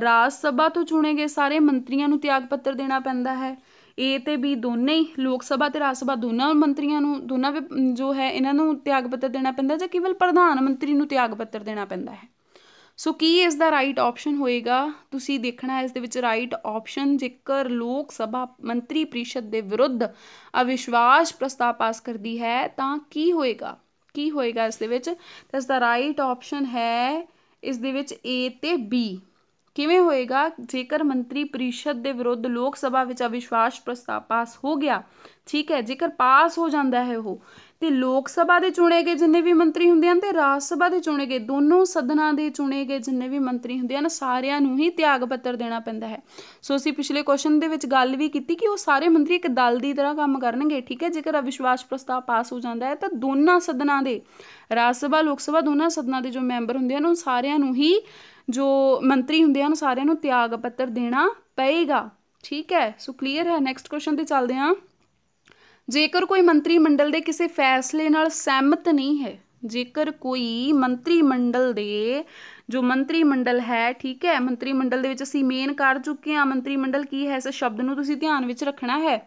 ਰਾਜ ਸਭਾ ਤੋਂ ਚੁਣੇ ਗਏ ਸਾਰੇ ਮੰਤਰੀਆਂ ਨੂੰ ਤਿਆਗ ਪੱਤਰ ਦੇਣਾ ਪੈਂਦਾ ਹੈ ਏ ਤੇ ਬੀ ਦੋਨੇ ਹੀ ਲੋਕ ਸਭਾ ਤੇ ਰਾਜ ਸਭਾ ਦੋਨਾਂ ਮੰਤਰੀਆਂ ਨੂੰ ਦੋਨਾਂ ਜੋ ਹੈ ਇਹਨਾਂ ਨੂੰ ਤਿਆਗ ਪੱਤਰ ਦੇਣਾ ਪੈਂਦਾ ਜਾਂ ਕੇਵਲ ਪ੍ਰਧਾਨ ਮੰਤਰੀ ਨੂੰ ਤਿਆਗ ਪੱਤਰ ਦੇਣਾ ਪੈਂਦਾ ਹੈ ਸੋ ਕੀ ਇਸ ਦਾ ਰਾਈਟ ਆਪਸ਼ਨ ਹੋਏਗਾ ਤੁਸੀਂ ਦੇਖਣਾ ਹੈ ਇਸ ਦੇ ਵਿੱਚ ਰਾਈਟ ਆਪਸ਼ਨ ਜੇਕਰ ਲੋਕ ਸਭਾ ਮੰਤਰੀ ਪ੍ਰੀਸ਼ਦ ਦੇ ਵਿਰੁੱਧ ਅਵਿਸ਼ਵਾਸ ਪ੍ਰਸਤਾਵ ਪਾਸ ਕਰਦੀ ਹੈ ਤਾਂ ਕੀ ਹੋਏਗਾ ਕੀ ਹੋਏਗਾ ਇਸ ਦੇ ਵਿੱਚ ਤਾਂ ਇਸ ਦਾ ਰਾਈਟ ਆਪਸ਼ਨ ਹੈ ਇਸ ਦੇ ਵਿੱਚ A ਤੇ B ਕਿਵੇਂ ਹੋਏਗਾ ਜੇਕਰ ਮੰਤਰੀ ਪਰਿਸ਼ਦ ਦੇ ਵਿਰੁੱਧ ਲੋਕ ਸਭਾ ਵਿੱਚ ਅਵਿਸ਼ਵਾਸ ਪ੍ਰਸਤਾਵ ਪਾਸ ਹੋ ਗਿਆ ਠੀਕ ਹੈ ਜੇਕਰ ਪਾਸ ਹੋ ਜਾਂਦਾ ਹੈ ਉਹ ਤੇ ਲੋਕ ਸਭਾ ਦੇ ਚੁਣੇ ਗਏ ਜਿੰਨੇ ਵੀ ਮੰਤਰੀ ਹੁੰਦੇ ਹਨ ਤੇ ਰਾਜ ਸਭਾ ਦੇ ਚੁਣੇ ਗਏ ਦੋਨੋਂ ਸਦਨਾਂ ਦੇ ਚੁਣੇ ਗਏ ਜਿੰਨੇ ਵੀ ਮੰਤਰੀ ਹੁੰਦੇ ਹਨ ਸਾਰਿਆਂ ਨੂੰ ਹੀ ਤਿਆਗ ਪੱਤਰ ਦੇਣਾ ਪੈਂਦਾ ਹੈ ਸੋ ਅਸੀਂ ਪਿਛਲੇ ਕੁਐਸਚਨ ਦੇ ਵਿੱਚ ਗੱਲ ਵੀ ਕੀਤੀ ਕਿ ਉਹ ਸਾਰੇ ਮੰਤਰੀ ਇੱਕ ਦਲ ਦੀ ਤਰ੍ਹਾਂ ਕੰਮ ਕਰਨਗੇ ਠੀਕ ਹੈ ਜੇਕਰ ਅਵਿਸ਼ਵਾਸ ਪ੍ਰਸਤਾਵ ਪਾਸ ਹੋ ਜਾਂਦਾ ਹੈ ਤਾਂ ਦੋਨਾਂ ਸਦਨਾਂ ਦੇ ਰਾਜ ਸਭਾ ਲੋਕ ਸਭਾ ਦੋਨਾਂ ਸਦਨਾਂ ਦੇ ਜੋ ਮੈਂਬਰ ਹੁੰਦੇ ਹਨ ਉਹ ਸਾਰਿਆਂ ਨੂੰ ਹੀ ਜੋ ਮੰਤਰੀ ਹੁੰਦੇ ਹਨ ਸਾਰਿਆਂ ਨੂੰ ਤਿਆਗ ਪੱਤਰ ਦੇਣਾ ਪਏਗਾ ਠੀਕ ਹੈ ਸੋ ਕਲੀਅਰ ਹੈ ਨੈਕਸਟ ਕੁਐਸਚਨ ਤੇ ਚੱਲਦੇ ਹਾਂ ਜੇਕਰ ਕੋਈ ਮੰਤਰੀ ਮੰਡਲ ਦੇ ਕਿਸੇ ਫੈਸਲੇ ਨਾਲ ਸਹਿਮਤ ਨਹੀਂ ਹੈ ਜੇਕਰ ਕੋਈ ਮੰਤਰੀ ਮੰਡਲ ਦੇ ਜੋ ਮੰਤਰੀ ਮੰਡਲ ਹੈ ਠੀਕ ਹੈ ਮੰਤਰੀ ਮੰਡਲ ਦੇ ਵਿੱਚ ਅਸੀਂ ਮੇਨ ਕਰ ਚੁੱਕੇ ਹਾਂ ਮੰਤਰੀ ਮੰਡਲ ਕੀ ਹੈ ਇਸ ਸ਼ਬਦ ਨੂੰ ਤੁਸੀਂ ਧਿਆਨ ਵਿੱਚ ਰੱਖਣਾ ਹੈ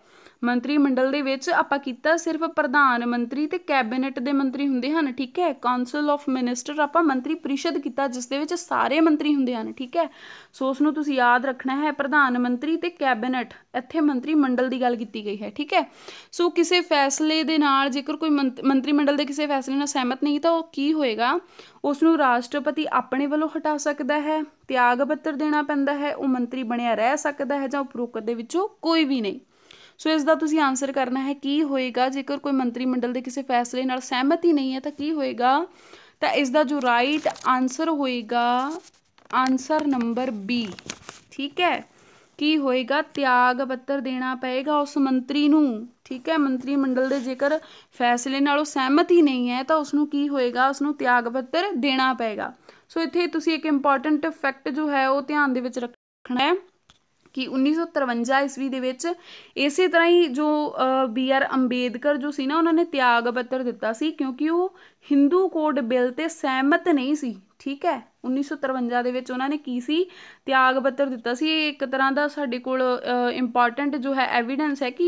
ਮੰਤਰੀ ਮੰਡਲ ਦੇ ਵਿੱਚ ਆਪਾਂ ਕੀਤਾ ਸਿਰਫ ਪ੍ਰਧਾਨ ਮੰਤਰੀ ਤੇ ਕੈਬਨਿਟ ਦੇ ਮੰਤਰੀ ਹੁੰਦੇ ਹਨ ਠੀਕ ਹੈ ਕਾਉਂਸਲ ਆਫ ਮਿਨਿਸਟਰ ਆਪਾਂ ਮੰਤਰੀ ਪ੍ਰੀਸ਼ਦ ਕੀਤਾ ਜਿਸ ਦੇ ਵਿੱਚ ਸਾਰੇ ਮੰਤਰੀ ਹੁੰਦੇ ਹਨ ਠੀਕ ਹੈ ਸੋ ਉਸ ਨੂੰ ਤੁਸੀਂ ਯਾਦ ਰੱਖਣਾ ਹੈ ਪ੍ਰਧਾਨ ਮੰਤਰੀ ਤੇ ਕੈਬਨਿਟ ਇੱਥੇ ਮੰਤਰੀ ਮੰਡਲ ਦੀ ਗੱਲ ਕੀਤੀ ਗਈ ਹੈ ਠੀਕ ਹੈ ਸੋ ਕਿਸੇ ਫੈਸਲੇ ਦੇ ਨਾਲ ਜੇਕਰ ਕੋਈ ਮੰਤਰੀ ਮੰਡਲ ਦੇ ਕਿਸੇ ਫੈਸਲੇ ਨਾਲ ਸਹਿਮਤ ਨਹੀਂ ਤਾਂ ਉਹ ਕੀ ਹੋਏਗਾ ਉਸ ਨੂੰ ਰਾਸ਼ਟਰਪਤੀ ਆਪਣੇ ਵੱਲੋਂ ਹਟਾ ਸਕਦਾ ਹੈ ਤਿਆਗ ਪੱਤਰ ਦੇਣਾ ਪੈਂਦਾ ਹੈ ਉਹ ਮੰਤਰੀ ਬਣਿਆ ਰਹਿ ਸਕਦਾ ਹੈ ਜਾਂ ਉਪਰੋਕਤ ਦੇ ਵਿੱਚੋਂ ਕੋਈ ਵੀ ਨਹੀਂ ਸੋ ਇਸ ਦਾ ਤੁਸੀਂ ਆਨਸਰ ਕਰਨਾ ਹੈ ਕੀ ਹੋਏਗਾ ਜੇਕਰ ਕੋਈ ਮੰਤਰੀ ਮੰਡਲ ਦੇ ਕਿਸੇ ਫੈਸਲੇ ਨਾਲ ਸਹਿਮਤ ਹੀ ਨਹੀਂ ਹੈ ਤਾਂ ਕੀ ਹੋਏਗਾ ਤਾਂ ਇਸ ਦਾ ਜੋ ਰਾਈਟ ਆਨਸਰ ਹੋਏਗਾ ਆਨਸਰ ਨੰਬਰ ਬੀ ਠੀਕ ਹੈ ਕੀ ਹੋਏਗਾ ਤਿਆਗ ਪੱਤਰ ਦੇਣਾ ਪਏਗਾ ਉਸ ਮੰਤਰੀ ਨੂੰ ਠੀਕ ਹੈ ਮੰਤਰੀ ਮੰਡਲ ਦੇ ਜੇਕਰ ਫੈਸਲੇ ਨਾਲ ਉਹ ਸਹਿਮਤ ਹੀ ਨਹੀਂ ਹੈ ਤਾਂ ਉਸ ਨੂੰ ਕੀ ਹੋਏਗਾ ਉਸ ਨੂੰ ਤਿਆਗ ਪੱਤਰ ਦੇਣਾ ਪਏਗਾ ਸੋ ਇੱਥੇ ਤੁਸੀਂ ਇੱਕ ਇੰਪੋਰਟੈਂਟ ਫੈਕਟ ਜੋ ਹੈ ਉਹ ਧਿਆਨ ਦੇ ਵਿੱਚ ਰੱਖਣਾ ਹੈ ਕਿ 1953 ਈਸਵੀ ਦੇ ਵਿੱਚ ਇਸੇ ਤਰ੍ਹਾਂ ਹੀ ਜੋ ਬੀ ਆਰ ਅੰਬੇਦਕਰ ਜੋ ਸੀ ਨਾ ਉਹਨਾਂ ਨੇ ਤਿਆਗ ਪੱਤਰ ਦਿੱਤਾ ਸੀ ਕਿਉਂਕਿ ਉਹ ਹਿੰਦੂ ਕੋਡ ਬਿੱਲ ਤੇ ਸਹਿਮਤ ਨਹੀਂ ਸੀ ਠੀਕ ਹੈ 1953 ਦੇ ਵਿੱਚ ਉਹਨਾਂ ਨੇ ਕੀ ਸੀ ਤਿਆਗ ਪੱਤਰ ਦਿੱਤਾ ਸੀ ਇੱਕ ਤਰ੍ਹਾਂ ਦਾ ਸਾਡੇ ਕੋਲ ਇੰਪੋਰਟੈਂਟ ਜੋ ਹੈ ਐਵੀਡੈਂਸ ਹੈ ਕਿ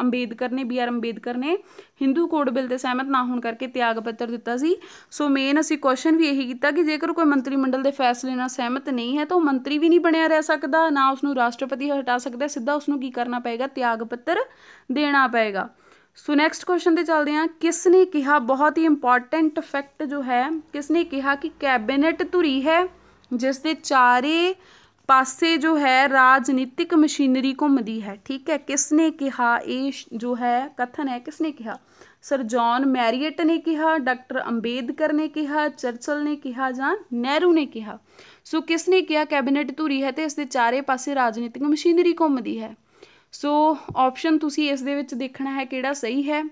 ਅੰਬੇਦਕਰ ਨੇ ਬੀ ਆਰ ਅੰਬੇਦਕਰ ਨੇ ਹਿੰਦੂ ਕੋਡ ਬਿੱਲ ਤੇ ਸਹਿਮਤ ਨਾ ਹੋਣ ਕਰਕੇ ਤਿਆਗ ਪੱਤਰ ਦਿੱਤਾ ਸੀ ਸੋ ਮੇਨ ਅਸੀਂ ਕੁਐਸਚਨ ਵੀ ਇਹੀ ਕੀਤਾ ਕਿ ਜੇਕਰ ਕੋਈ ਮੰਤਰੀ ਮੰਡਲ ਦੇ ਫੈਸਲੇ ਨਾਲ ਸਹਿਮਤ ਨਹੀਂ ਹੈ ਤਾਂ ਉਹ ਮੰਤਰੀ ਵੀ ਨਹੀਂ ਬਣਿਆ ਰਹਿ ਸਕਦਾ ਨਾ ਉਸ ਨੂੰ ਰਾਸ਼ਟਰਪਤੀ ਹਟਾ ਸਕਦਾ ਸਿੱਧਾ ਉਸ ਨੂੰ ਕੀ ਕਰਨਾ ਪਏਗਾ ਤਿਆਗ ਪੱਤਰ ਦੇਣਾ ਪਏਗਾ सो नैक्सट क्वेश्चन पर चलते हैं किसने कहा बहुत ही इंपॉर्टेंट फैक्ट जो है किसने कहा कि कैबिनेट धुरी है जिसके चार पासे जो है राजनीतिक मशीनरी घूमती है ठीक है किसने कहा यह जो है कथन है किसने कहा सर जॉन मैरियट ने कहा डॉक्टर अंबेदकर ने कहा चर्चल ने कहा ज नहरू ने कहा सो किसने कहा कैबिनेट धुरी है तो इसके चार पासे राजनीतिक मशीनरी घूमती है ਸੋ ਆਪਸ਼ਨ ਤੁਸੀਂ ਇਸ ਦੇ ਵਿੱਚ ਦੇਖਣਾ ਹੈ ਕਿਹੜਾ ਸਹੀ ਹੈ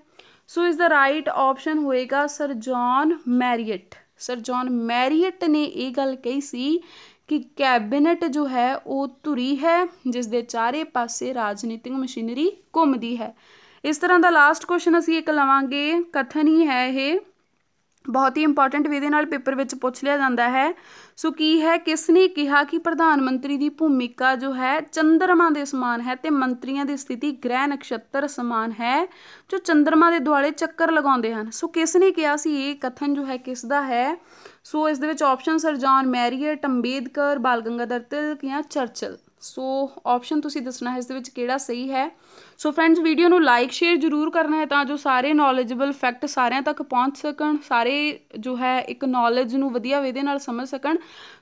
ਸੋ ਇਸ ਦਾ ਰਾਈਟ ਆਪਸ਼ਨ ਹੋਏਗਾ Sir John Marriott Sir John Marriott ਨੇ ਇਹ ਗੱਲ ਕਹੀ ਸੀ ਕਿ ਕੈਬਨਟ ਜੋ ਹੈ ਉਹ ਧੁਰੀ ਹੈ ਜਿਸ ਦੇ ਚਾਰੇ ਪਾਸੇ ਰਾਜਨੀਤਿਕ ਮਸ਼ੀਨਰੀ ਘੁੰਮਦੀ ਹੈ ਇਸ ਤਰ੍ਹਾਂ ਦਾ ਲਾਸਟ ਕੁਐਸਚਨ ਅਸੀਂ ਇੱਕ ਲਵਾਂਗੇ ਕਥਨ ਹੀ ਹੈ ਇਹ ਬਹੁਤ ਹੀ ਇੰਪੋਰਟੈਂਟ ਵੀ ਦੇ ਨਾਲ ਪੇਪਰ ਵਿੱਚ ਪੁੱਛ ਲਿਆ ਜਾਂਦਾ ਹੈ ਸੋ ਕੀ ਹੈ ਕਿਸ ਨੇ ਕਿਹਾ ਕਿ ਪ੍ਰਧਾਨ ਮੰਤਰੀ ਦੀ ਭੂਮਿਕਾ ਜੋ ਹੈ ਚੰਦਰਮਾ ਦੇ ਸਮਾਨ ਹੈ ਤੇ ਮੰਤਰੀਆਂ ਦੀ ਸਥਿਤੀ ਗ੍ਰਹਿ ਨਕਸ਼ਤਰ ਸਮਾਨ ਹੈ ਜੋ ਚੰਦਰਮਾ ਦੇ ਦੁਆਲੇ ਚੱਕਰ ਲਗਾਉਂਦੇ ਹਨ ਸੋ ਕਿਸ ਨੇ ਕਿਹਾ ਸੀ ਇਹ ਕਥਨ ਜੋ ਹੈ ਕਿਸ ਦਾ ਹੈ ਸੋ ਇਸ ਦੇ ਵਿੱਚ option Sir John Marriott Ambedkar Bal Gangadhar Tilak ਜਾਂ ਚਰਚਲ ਸੋ ਆਪਸ਼ਨ ਤੁਸੀਂ ਦੱਸਣਾ ਹੈ ਇਸ ਦੇ ਵਿੱਚ ਕਿਹੜਾ ਸਹੀ ਹੈ ਸੋ ਫਰੈਂਡਸ ਵੀਡੀਓ ਨੂੰ ਲਾਈਕ ਸ਼ੇਅਰ ਜ਼ਰੂਰ ਕਰਨਾ ਹੈ ਤਾਂ ਜੋ ਸਾਰੇ ਨੌਲੇਜੇਬਲ ਫੈਕਟ ਸਾਰਿਆਂ ਤੱਕ ਪਹੁੰਚ ਸਕਣ ਸਾਰੇ ਜੋ ਹੈ ਇੱਕ ਨੌਲੇਜ ਨੂੰ ਵਧੀਆ ਵੇਦੇ ਦੇ ਨਾਲ ਸਮਝ ਸਕਣ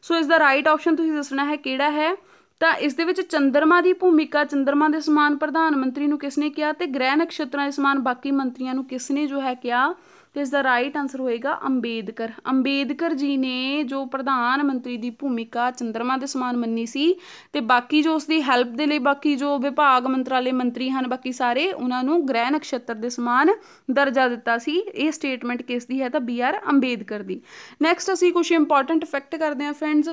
ਸੋ ਇਸ ਦਾ ਰਾਈਟ ਆਪਸ਼ਨ ਤੁਸੀਂ ਦੱਸਣਾ ਹੈ ਕਿਹੜਾ ਹੈ ਤਾਂ ਇਸ ਦੇ ਵਿੱਚ ਚੰਦਰਮਾ ਦੀ ਭੂਮਿਕਾ ਚੰਦਰਮਾ ਦੇ ਸਮਾਨ ਪ੍ਰਧਾਨ ਮੰਤਰੀ ਨੂੰ ਕਿਸ ਨੇ ਕਿਹਾ ਤੇ ਗ੍ਰਹਿ ਨਕਸ਼ਤਰਾਂ ਦੇ ਸਮਾਨ ਬਾਕੀ ਮੰਤਰੀਆਂ ਨੂੰ ਕਿਸ ਨੇ ਜੋ ਹੈ ਕਿਹਾ ਤੇ ਇਸ ਦਾ ਰਾਈਟ ਆਨਸਰ ਹੋਏਗਾ ਅੰਬੇਦਕਰ ਅੰਬੇਦਕਰ ਜੀ ਨੇ ਜੋ ਪ੍ਰਧਾਨ ਮੰਤਰੀ ਦੀ ਭੂਮਿਕਾ ਚੰਦਰਮਾ ਦੇ ਸਮਾਨ ਮੰਨੀ ਸੀ ਤੇ ਬਾਕੀ ਜੋ ਉਸ ਦੀ ਹੈਲਪ ਦੇ ਲਈ ਬਾਕੀ ਜੋ ਵਿਭਾਗ ਮੰਤਰਾਲੇ ਮੰਤਰੀ ਹਨ ਬਾਕੀ ਸਾਰੇ ਉਹਨਾਂ ਨੂੰ ਗ੍ਰਹਿ ਨਕਸ਼ਤਰ ਦੇ ਸਮਾਨ ਦਰਜਾ ਦਿੱਤਾ ਸੀ ਇਹ ਸਟੇਟਮੈਂਟ ਕਿਸ ਦੀ ਹੈ ਤਾਂ ਬੀ ਆਰ ਅੰਬੇਦਕਰ ਦੀ ਨੈਕਸਟ ਅਸੀਂ ਕੁਝ ਇੰਪੋਰਟੈਂਟ ਫੈਕਟ ਕਰਦੇ ਹਾਂ ਫਰੈਂਡਸ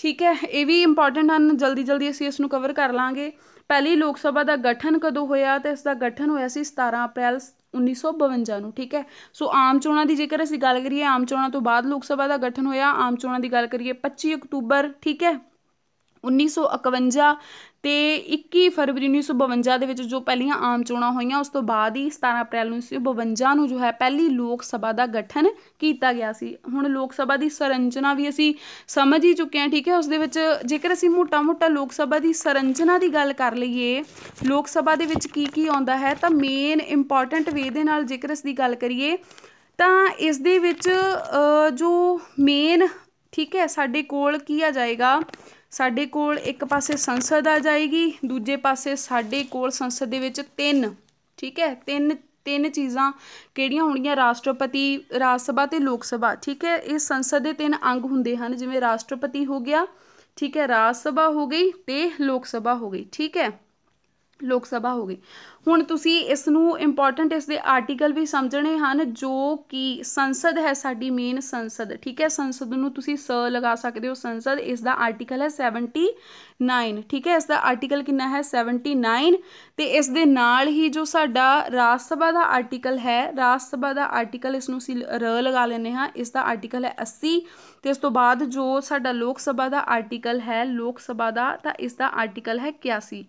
ਠੀਕ ਹੈ ਇਹ ਵੀ ਇੰਪੋਰਟੈਂਟ ਹਨ ਜਲਦੀ ਜਲਦੀ ਅਸੀਂ ਇਸ ਨੂੰ ਕਵਰ ਕਰ ਲਾਂਗੇ ਪਹਿਲੀ ਲੋਕ ਸਭਾ ਦਾ ਗਠਨ ਕਦੋਂ ਹੋਇਆ ਤੇ ਇਸ ਦਾ ਗਠਨ ਹੋਇਆ ਸੀ 17 ਅਪ੍ਰੈਲ 1952 ਨੂੰ ਠੀਕ ਹੈ ਸੋ ਆਮ ਚੋਣਾਂ ਦੀ ਜੇਕਰ ਅਸੀਂ ਗੱਲ ਕਰੀਏ ਆਮ ਚੋਣਾਂ ਤੋਂ ਬਾਅਦ ਲੋਕ ਸਭਾ ਦਾ ਗਠਨ ਹੋਇਆ ਆਮ ਚੋਣਾਂ ਦੀ ਗੱਲ ਕਰੀਏ 25 ਅਕਤੂਬਰ ਠੀਕ ਹੈ 1951 ਤੇ 21 ਫਰਵਰੀ 1952 ਦੇ ਵਿੱਚ ਜੋ ਪਹਿਲੀਆਂ ਆਮ ਚੋਣਾਂ ਹੋਈਆਂ ਉਸ ਤੋਂ ਬਾਅਦ ਹੀ 17 ਅਪ੍ਰੈਲ 1952 ਨੂੰ ਜੋ ਹੈ ਪਹਿਲੀ ਲੋਕ ਸਭਾ ਦਾ ਗਠਨ ਕੀਤਾ ਗਿਆ ਸੀ ਹੁਣ ਲੋਕ ਸਭਾ ਦੀ ਸੰਰਚਨਾ ਵੀ ਅਸੀਂ ਸਮਝ ਹੀ ਚੁੱਕੇ ਹਾਂ ਠੀਕ ਹੈ ਉਸ ਦੇ ਵਿੱਚ ਜੇਕਰ ਅਸੀਂ ਮੋਟਾ-ਮੋਟਾ ਲੋਕ ਸਭਾ ਦੀ ਸੰਰਚਨਾ ਦੀ ਗੱਲ ਕਰ ਲਈਏ ਲੋਕ ਸਭਾ ਦੇ ਵਿੱਚ ਕੀ ਕੀ ਆਉਂਦਾ ਹੈ ਤਾਂ ਮੇਨ ਇੰਪੋਰਟੈਂਟ ਵੇ ਦੇ ਨਾਲ ਜੇਕਰ ਇਸ ਦੀ ਗੱਲ ਕਰੀਏ ਤਾਂ ਇਸ ਦੇ ਵਿੱਚ ਜੋ ਮੇਨ ਠੀਕ ਹੈ ਸਾਡੇ ਕੋਲ ਕੀ ਆ ਜਾਏਗਾ ਸਾਡੇ ਕੋਲ ਇੱਕ ਪਾਸੇ ਸੰਸਦ ਆ ਜਾਏਗੀ ਦੂਜੇ ਪਾਸੇ ਸਾਡੇ ਕੋਲ ਸੰਸਦ ਦੇ ਵਿੱਚ ਤਿੰਨ ਠੀਕ ਹੈ ਤਿੰਨ ਤਿੰਨ ਚੀਜ਼ਾਂ ਕਿਹੜੀਆਂ ਹੋਣਗੀਆਂ ਰਾਸ਼ਟਰਪਤੀ ਰਾਜ ਸਭਾ ਤੇ ਲੋਕ ਸਭਾ ਠੀਕ ਹੈ ਇਹ ਸੰਸਦ ਦੇ ਤਿੰਨ ਅੰਗ ਹੁੰਦੇ ਹਨ ਜਿਵੇਂ ਰਾਸ਼ਟਰਪਤੀ ਹੋ ਗਿਆ ਠੀਕ ਹੈ ਰਾਜ ਸਭਾ ਹੋ ਗਈ ਤੇ ਲੋਕ ਸਭਾ ਹੋ ਗਈ ਠੀਕ ਹੈ ਲੋਕ ਸਭਾ ਹੋ ਗਈ ਹੁਣ ਤੁਸੀਂ ਇਸ ਨੂੰ ਇੰਪੋਰਟੈਂਟ ਇਸ ਦੇ ਆਰਟੀਕਲ ਵੀ ਸਮਝਣੇ ਹਨ ਜੋ ਕਿ ਸੰਸਦ ਹੈ ਸਾਡੀ ਮੇਨ ਸੰਸਦ ਠੀਕ ਹੈ ਸੰਸਦ ਨੂੰ ਤੁਸੀਂ ਸ ਲਗਾ ਸਕਦੇ ਹੋ ਸੰਸਦ ਇਸ ਦਾ ਆਰਟੀਕਲ ਹੈ 79 ਠੀਕ ਹੈ ਇਸ ਦਾ ਆਰਟੀਕਲ ਕਿੰਨਾ ਹੈ 79 ਤੇ ਇਸ ਦੇ ਨਾਲ ਹੀ ਜੋ ਸਾਡਾ ਰਾਜ ਸਭਾ ਦਾ ਆਰਟੀਕਲ ਹੈ ਰਾਜ ਸਭਾ ਦਾ ਆਰਟੀਕਲ ਇਸ ਨੂੰ ਅਸੀਂ ਰ ਲਗਾ ਲੈਨੇ ਹਾਂ ਇਸ ਦਾ ਆਰਟੀਕਲ ਹੈ 80 ਤੇ ਇਸ ਤੋਂ ਬਾਅਦ ਜੋ ਸਾਡਾ ਲੋਕ ਸਭਾ ਦਾ ਆਰਟੀਕਲ ਹੈ ਲੋਕ ਸਭਾ ਦਾ ਤਾਂ ਇਸ ਦਾ ਆਰਟੀਕਲ ਹੈ 81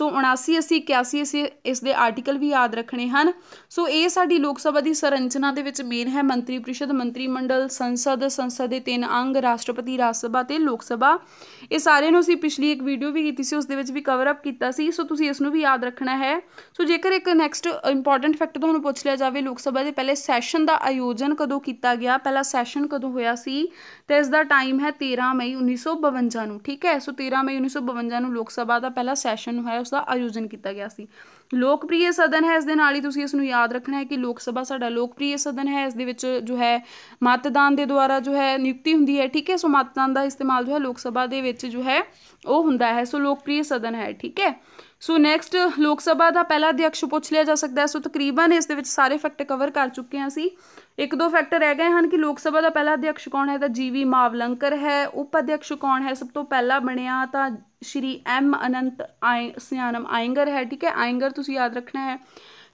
ਸੋ 79 80 81 ਇਸ ਦੇ ਆਰਟੀਕਲ ਵੀ ਯਾਦ ਰੱਖਣੇ ਹਨ ਸੋ ਇਹ ਸਾਡੀ ਲੋਕ ਸਭਾ ਦੀ ਸੰਰਚਨਾ ਦੇ ਵਿੱਚ ਮੇਨ ਹੈ ਮੰਤਰੀ ਪ੍ਰੀਸ਼ਦ ਮੰਤਰੀ ਮੰਡਲ ਸੰਸਦ ਸੰਸਦ ਦੇ ਤਿੰਨ ਅੰਗ ਰਾਸ਼ਟਰਪਤੀ ਰਾਜ ਸਭਾ ਤੇ ਲੋਕ ਸਭਾ ਇਹ ਸਾਰੇ ਨੂੰ ਅਸੀਂ ਪਿਛਲੀ ਇੱਕ ਵੀਡੀਓ ਵੀ ਕੀਤੀ ਸੀ ਉਸ ਦੇ ਵਿੱਚ ਵੀ ਕਵਰ ਅਪ ਕੀਤਾ ਸੀ ਸੋ ਤੁਸੀਂ ਇਸ ਨੂੰ ਵੀ ਯਾਦ ਰੱਖਣਾ ਹੈ ਸੋ ਜੇਕਰ ਇੱਕ ਨੈਕਸਟ ਇੰਪੋਰਟੈਂਟ ਫੈਕਟ ਤੁਹਾਨੂੰ ਪੁੱਛ ਲਿਆ ਜਾਵੇ ਲੋਕ ਸਭਾ ਦੇ ਪਹਿਲੇ ਸੈਸ਼ਨ ਦਾ ਆਯੋਜਨ ਕਦੋਂ ਕੀਤਾ ਗਿਆ ਪਹਿਲਾ ਸੈਸ਼ਨ ਕਦੋਂ ਹੋਇਆ ਸੀ ਤੇ ਇਸ ਦਾ ਟਾਈਮ ਹੈ 13 ਮਈ 1952 ਨੂੰ ਠੀਕ ਹੈ ਸੋ 13 ਮਈ 1952 ਨੂੰ ਲੋਕ ਸਭਾ ਦਾ ਪਹਿਲਾ ਸੈਸ਼ਨ ਹੋਇਆ ਉਸ ਦਾ ਆਯੋਜਨ ਕੀਤਾ ਗਿਆ ਸੀ ਲੋਕਪ੍ਰਿਯ ਸਦਨ ਹੈ ਇਸ ਦੇ ਨਾਲ ਹੀ ਤੁਸੀਂ ਇਸ ਨੂੰ ਯਾਦ ਰੱਖਣਾ ਹੈ ਕਿ ਲੋਕ ਸਭਾ ਸਾਡਾ ਲੋਕਪ੍ਰਿਯ ਸਦਨ ਹੈ ਇਸ ਦੇ ਵਿੱਚ ਜੋ ਹੈ ਮਤਦਾਨ ਦੇ ਦੁਆਰਾ ਜੋ ਹੈ ਨਿਯੁਕਤੀ ਹੁੰਦੀ ਹੈ ਠੀਕ ਹੈ ਸੋ ਮਤਦਾਨ ਦਾ ਇਸਤੇਮਾਲ ਜੋ ਹੈ ਲੋਕ ਸਭਾ ਦੇ ਵਿੱਚ ਜੋ ਹੈ ਉਹ ਹੁੰਦਾ ਹੈ ਸੋ ਲੋਕਪ੍ਰਿਯ ਸਦਨ ਹੈ ਠੀਕ ਹੈ ਸੋ ਨੈਕਸਟ ਲੋਕ ਸਭਾ ਦਾ ਪਹਿਲਾ ਅਧਿਅਕਸ਼ ਪੁੱਛ ਲਿਆ ਜਾ ਸਕਦਾ ਹੈ ਸੋ ਤਕਰੀਬਨ ਇਸ ਦੇ ਵਿੱਚ ਸਾਰੇ ਫੈਕਟ ਕਵਰ ਕਰ ਚੁੱਕੇ ਹਾਂ ਅਸੀਂ ਇੱਕ ਦੋ ਫੈਕਟਰ ਰਹਿ ਗਏ ਹਨ ਕਿ ਲੋਕ ਸਭਾ ਦਾ ਪਹਿਲਾ ਅਧਿਅਕਸ਼ ਕੌਣ ਹੈ ਤਾਂ ਜੀਵੀ ਮਾਵਲੰਕਰ ਹੈ ਉਪ ਅਧਿਅਕਸ਼ ਕੌਣ ਹੈ ਸਭ ਤੋਂ ਪਹਿਲਾ ਬਣਿਆ ਤਾਂ ਸ਼੍ਰੀ ਐਮ ਅਨੰਤ ਆਇ ਸਿਆਨਮ ਆਇੰਗਰ ਹੈ ਠੀਕ ਹੈ ਆਇੰਗਰ ਤੁਸੀਂ ਯਾਦ ਰੱਖਣਾ ਹੈ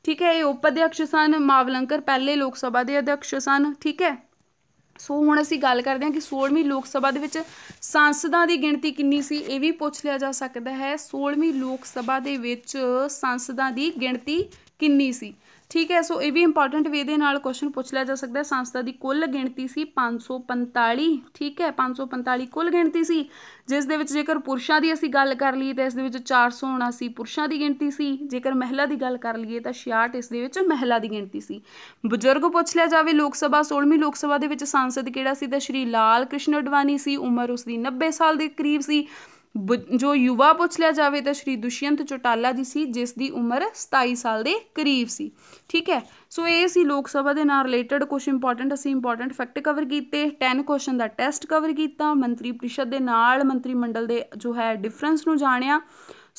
ਠੀਕ ਹੈ ਇਹ ਉਪ ਅਧਿਅਕਸ਼ ਸਨ ਮਾਵਲੰਕਰ ਪਹਿਲੇ ਲੋਕ ਸਭਾ ਦੇ ਅਧਿਅਕਸ਼ ਸਨ ਠੀਕ ਹੈ ਸੋ ਹੁਣ ਅਸੀਂ ਗੱਲ ਕਰਦੇ ਹਾਂ ਕਿ 16ਵੀਂ ਲੋਕ ਸਭਾ ਦੇ ਵਿੱਚ ਸੰਸਦਾਂ ਦੀ ਗਿਣਤੀ ਕਿੰਨੀ ਸੀ ਇਹ ਵੀ ਪੁੱਛ ਲਿਆ ਜਾ ਸਕਦਾ ਹੈ 16ਵੀਂ ਲੋਕ ਸਭਾ ਦੇ ਵਿੱਚ ਸੰਸਦਾਂ ਦੀ ਗਿਣਤੀ ਕਿੰਨੀ ਸੀ ਠੀਕ ਹੈ ਸੋ ਇਹ ਵੀ ਇੰਪੋਰਟੈਂਟ ਵੇ ਦੇ ਨਾਲ ਕੁਐਸਚਨ ਪੁੱਛ ਲਿਆ ਜਾ ਸਕਦਾ ਹੈ ਸੰਸਥਾ ਦੀ ਕੁੱਲ ਗਿਣਤੀ ਸੀ 545 ਠੀਕ ਹੈ 545 ਕੁੱਲ ਗਿਣਤੀ ਸੀ ਜਿਸ ਦੇ ਵਿੱਚ ਜੇਕਰ ਪੁਰਸ਼ਾਂ ਦੀ ਅਸੀਂ ਗੱਲ ਕਰ ਲਈਏ ਤਾਂ ਇਸ ਦੇ ਵਿੱਚ 479 ਪੁਰਸ਼ਾਂ ਦੀ ਗਿਣਤੀ ਸੀ ਜੇਕਰ ਮਹਿਲਾ ਦੀ ਗੱਲ ਕਰ ਲਈਏ ਤਾਂ 66 ਇਸ ਦੇ ਵਿੱਚ ਮਹਿਲਾ ਦੀ ਗਿਣਤੀ ਸੀ ਬਜ਼ੁਰਗ ਪੁੱਛ ਲਿਆ ਜਾਵੇ ਲੋਕ ਸਭਾ 16ਵੀਂ ਲੋਕ ਸਭਾ ਦੇ ਵਿੱਚ ਸੰਸਦ ਕਿਹੜਾ ਸੀ ਤਾਂ ਸ਼੍ਰੀ ਲਾਲ ਕ੍ਰਿਸ਼ਨ ਅਡਵਾਨੀ ਸੀ ਉਮਰ ਉਸ ਦੀ 90 ਸਾਲ ਦੇ ਕਰੀਬ ਸੀ ਜੋ ਯੁਵਾ ਪੁੱਛ ਲਿਆ ਜਾਵੇ ਤਾਂ ਸ਼੍ਰੀ ਦੁਸ਼ਯੰਤ ਚੋਟਾਲਾ ਜੀ ਸੀ ਜਿਸ ਦੀ ਉਮਰ 27 ਸਾਲ ਦੇ ਕਰੀਬ ਸੀ ਠੀਕ ਹੈ ਸੋ ਇਹ ਸੀ ਲੋਕ ਸਭਾ ਦੇ ਨਾਲ ਰਿਲੇਟਡ ਕੁਝ ਇੰਪੋਰਟੈਂਟ ਅਸੀਂ ਇੰਪੋਰਟੈਂਟ ਫੈਕਟ ਕਵਰ ਕੀਤੇ 10 ਕੁਐਸਚਨ ਦਾ ਟੈਸਟ ਕਵਰ ਕੀਤਾ ਮੰਤਰੀ ਪ੍ਰੀਸ਼ਦ ਦੇ ਨਾਲ ਮੰਤਰੀ ਮੰਡਲ ਦੇ ਜੋ ਹੈ ਡਿਫਰੈਂਸ ਨੂੰ ਜਾਣਿਆ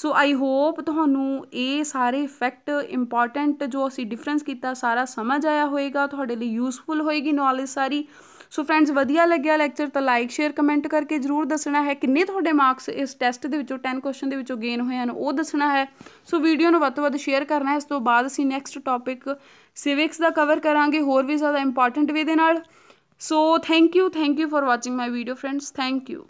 ਸੋ ਆਈ ਹੋਪ ਤੁਹਾਨੂੰ ਇਹ ਸਾਰੇ ਫੈਕਟ ਇੰਪੋਰਟੈਂਟ ਜੋ ਅਸੀਂ ਡਿਫਰੈਂਸ ਕੀਤਾ ਸਾਰਾ ਸਮਝ ਆਇਆ ਹੋਵੇਗਾ ਤੁਹਾਡੇ ਲਈ ਯੂਸਫੁਲ ਹੋਏਗੀ ਨੌਲੇਜ ਸਾਰੀ ਸੋ ਫਰੈਂਡਸ ਵਧੀਆ ਲੱਗਿਆ ਲੈਕਚਰ ਤਾਂ ਲਾਈਕ ਸ਼ੇਅਰ ਕਮੈਂਟ ਕਰਕੇ ਜ਼ਰੂਰ ਦੱਸਣਾ ਹੈ ਕਿੰਨੇ ਤੁਹਾਡੇ ਮਾਰਕਸ ਇਸ ਟੈਸਟ ਦੇ ਵਿੱਚੋਂ 10 ਕੁਐਸਚਨ ਦੇ ਵਿੱਚੋਂ ਗੇਨ ਹੋਏ ਹਨ ਉਹ ਦੱਸਣਾ ਹੈ ਸੋ ਵੀਡੀਓ ਨੂੰ ਵੱਧ ਤੋਂ ਵੱਧ ਸ਼ੇਅਰ ਕਰਨਾ ਹੈ ਇਸ ਤੋਂ ਬਾਅਦ ਅਸੀਂ ਨੈਕਸਟ ਟੌਪਿਕ ਸਿਵਿਕਸ ਦਾ ਕਵਰ ਕਰਾਂਗੇ ਹੋਰ ਵੀ ਜ਼ਿਆਦਾ ਇੰਪੋਰਟੈਂਟ ਵੇ ਦੇ ਨਾਲ so thank you thank you for watching my video friends thank you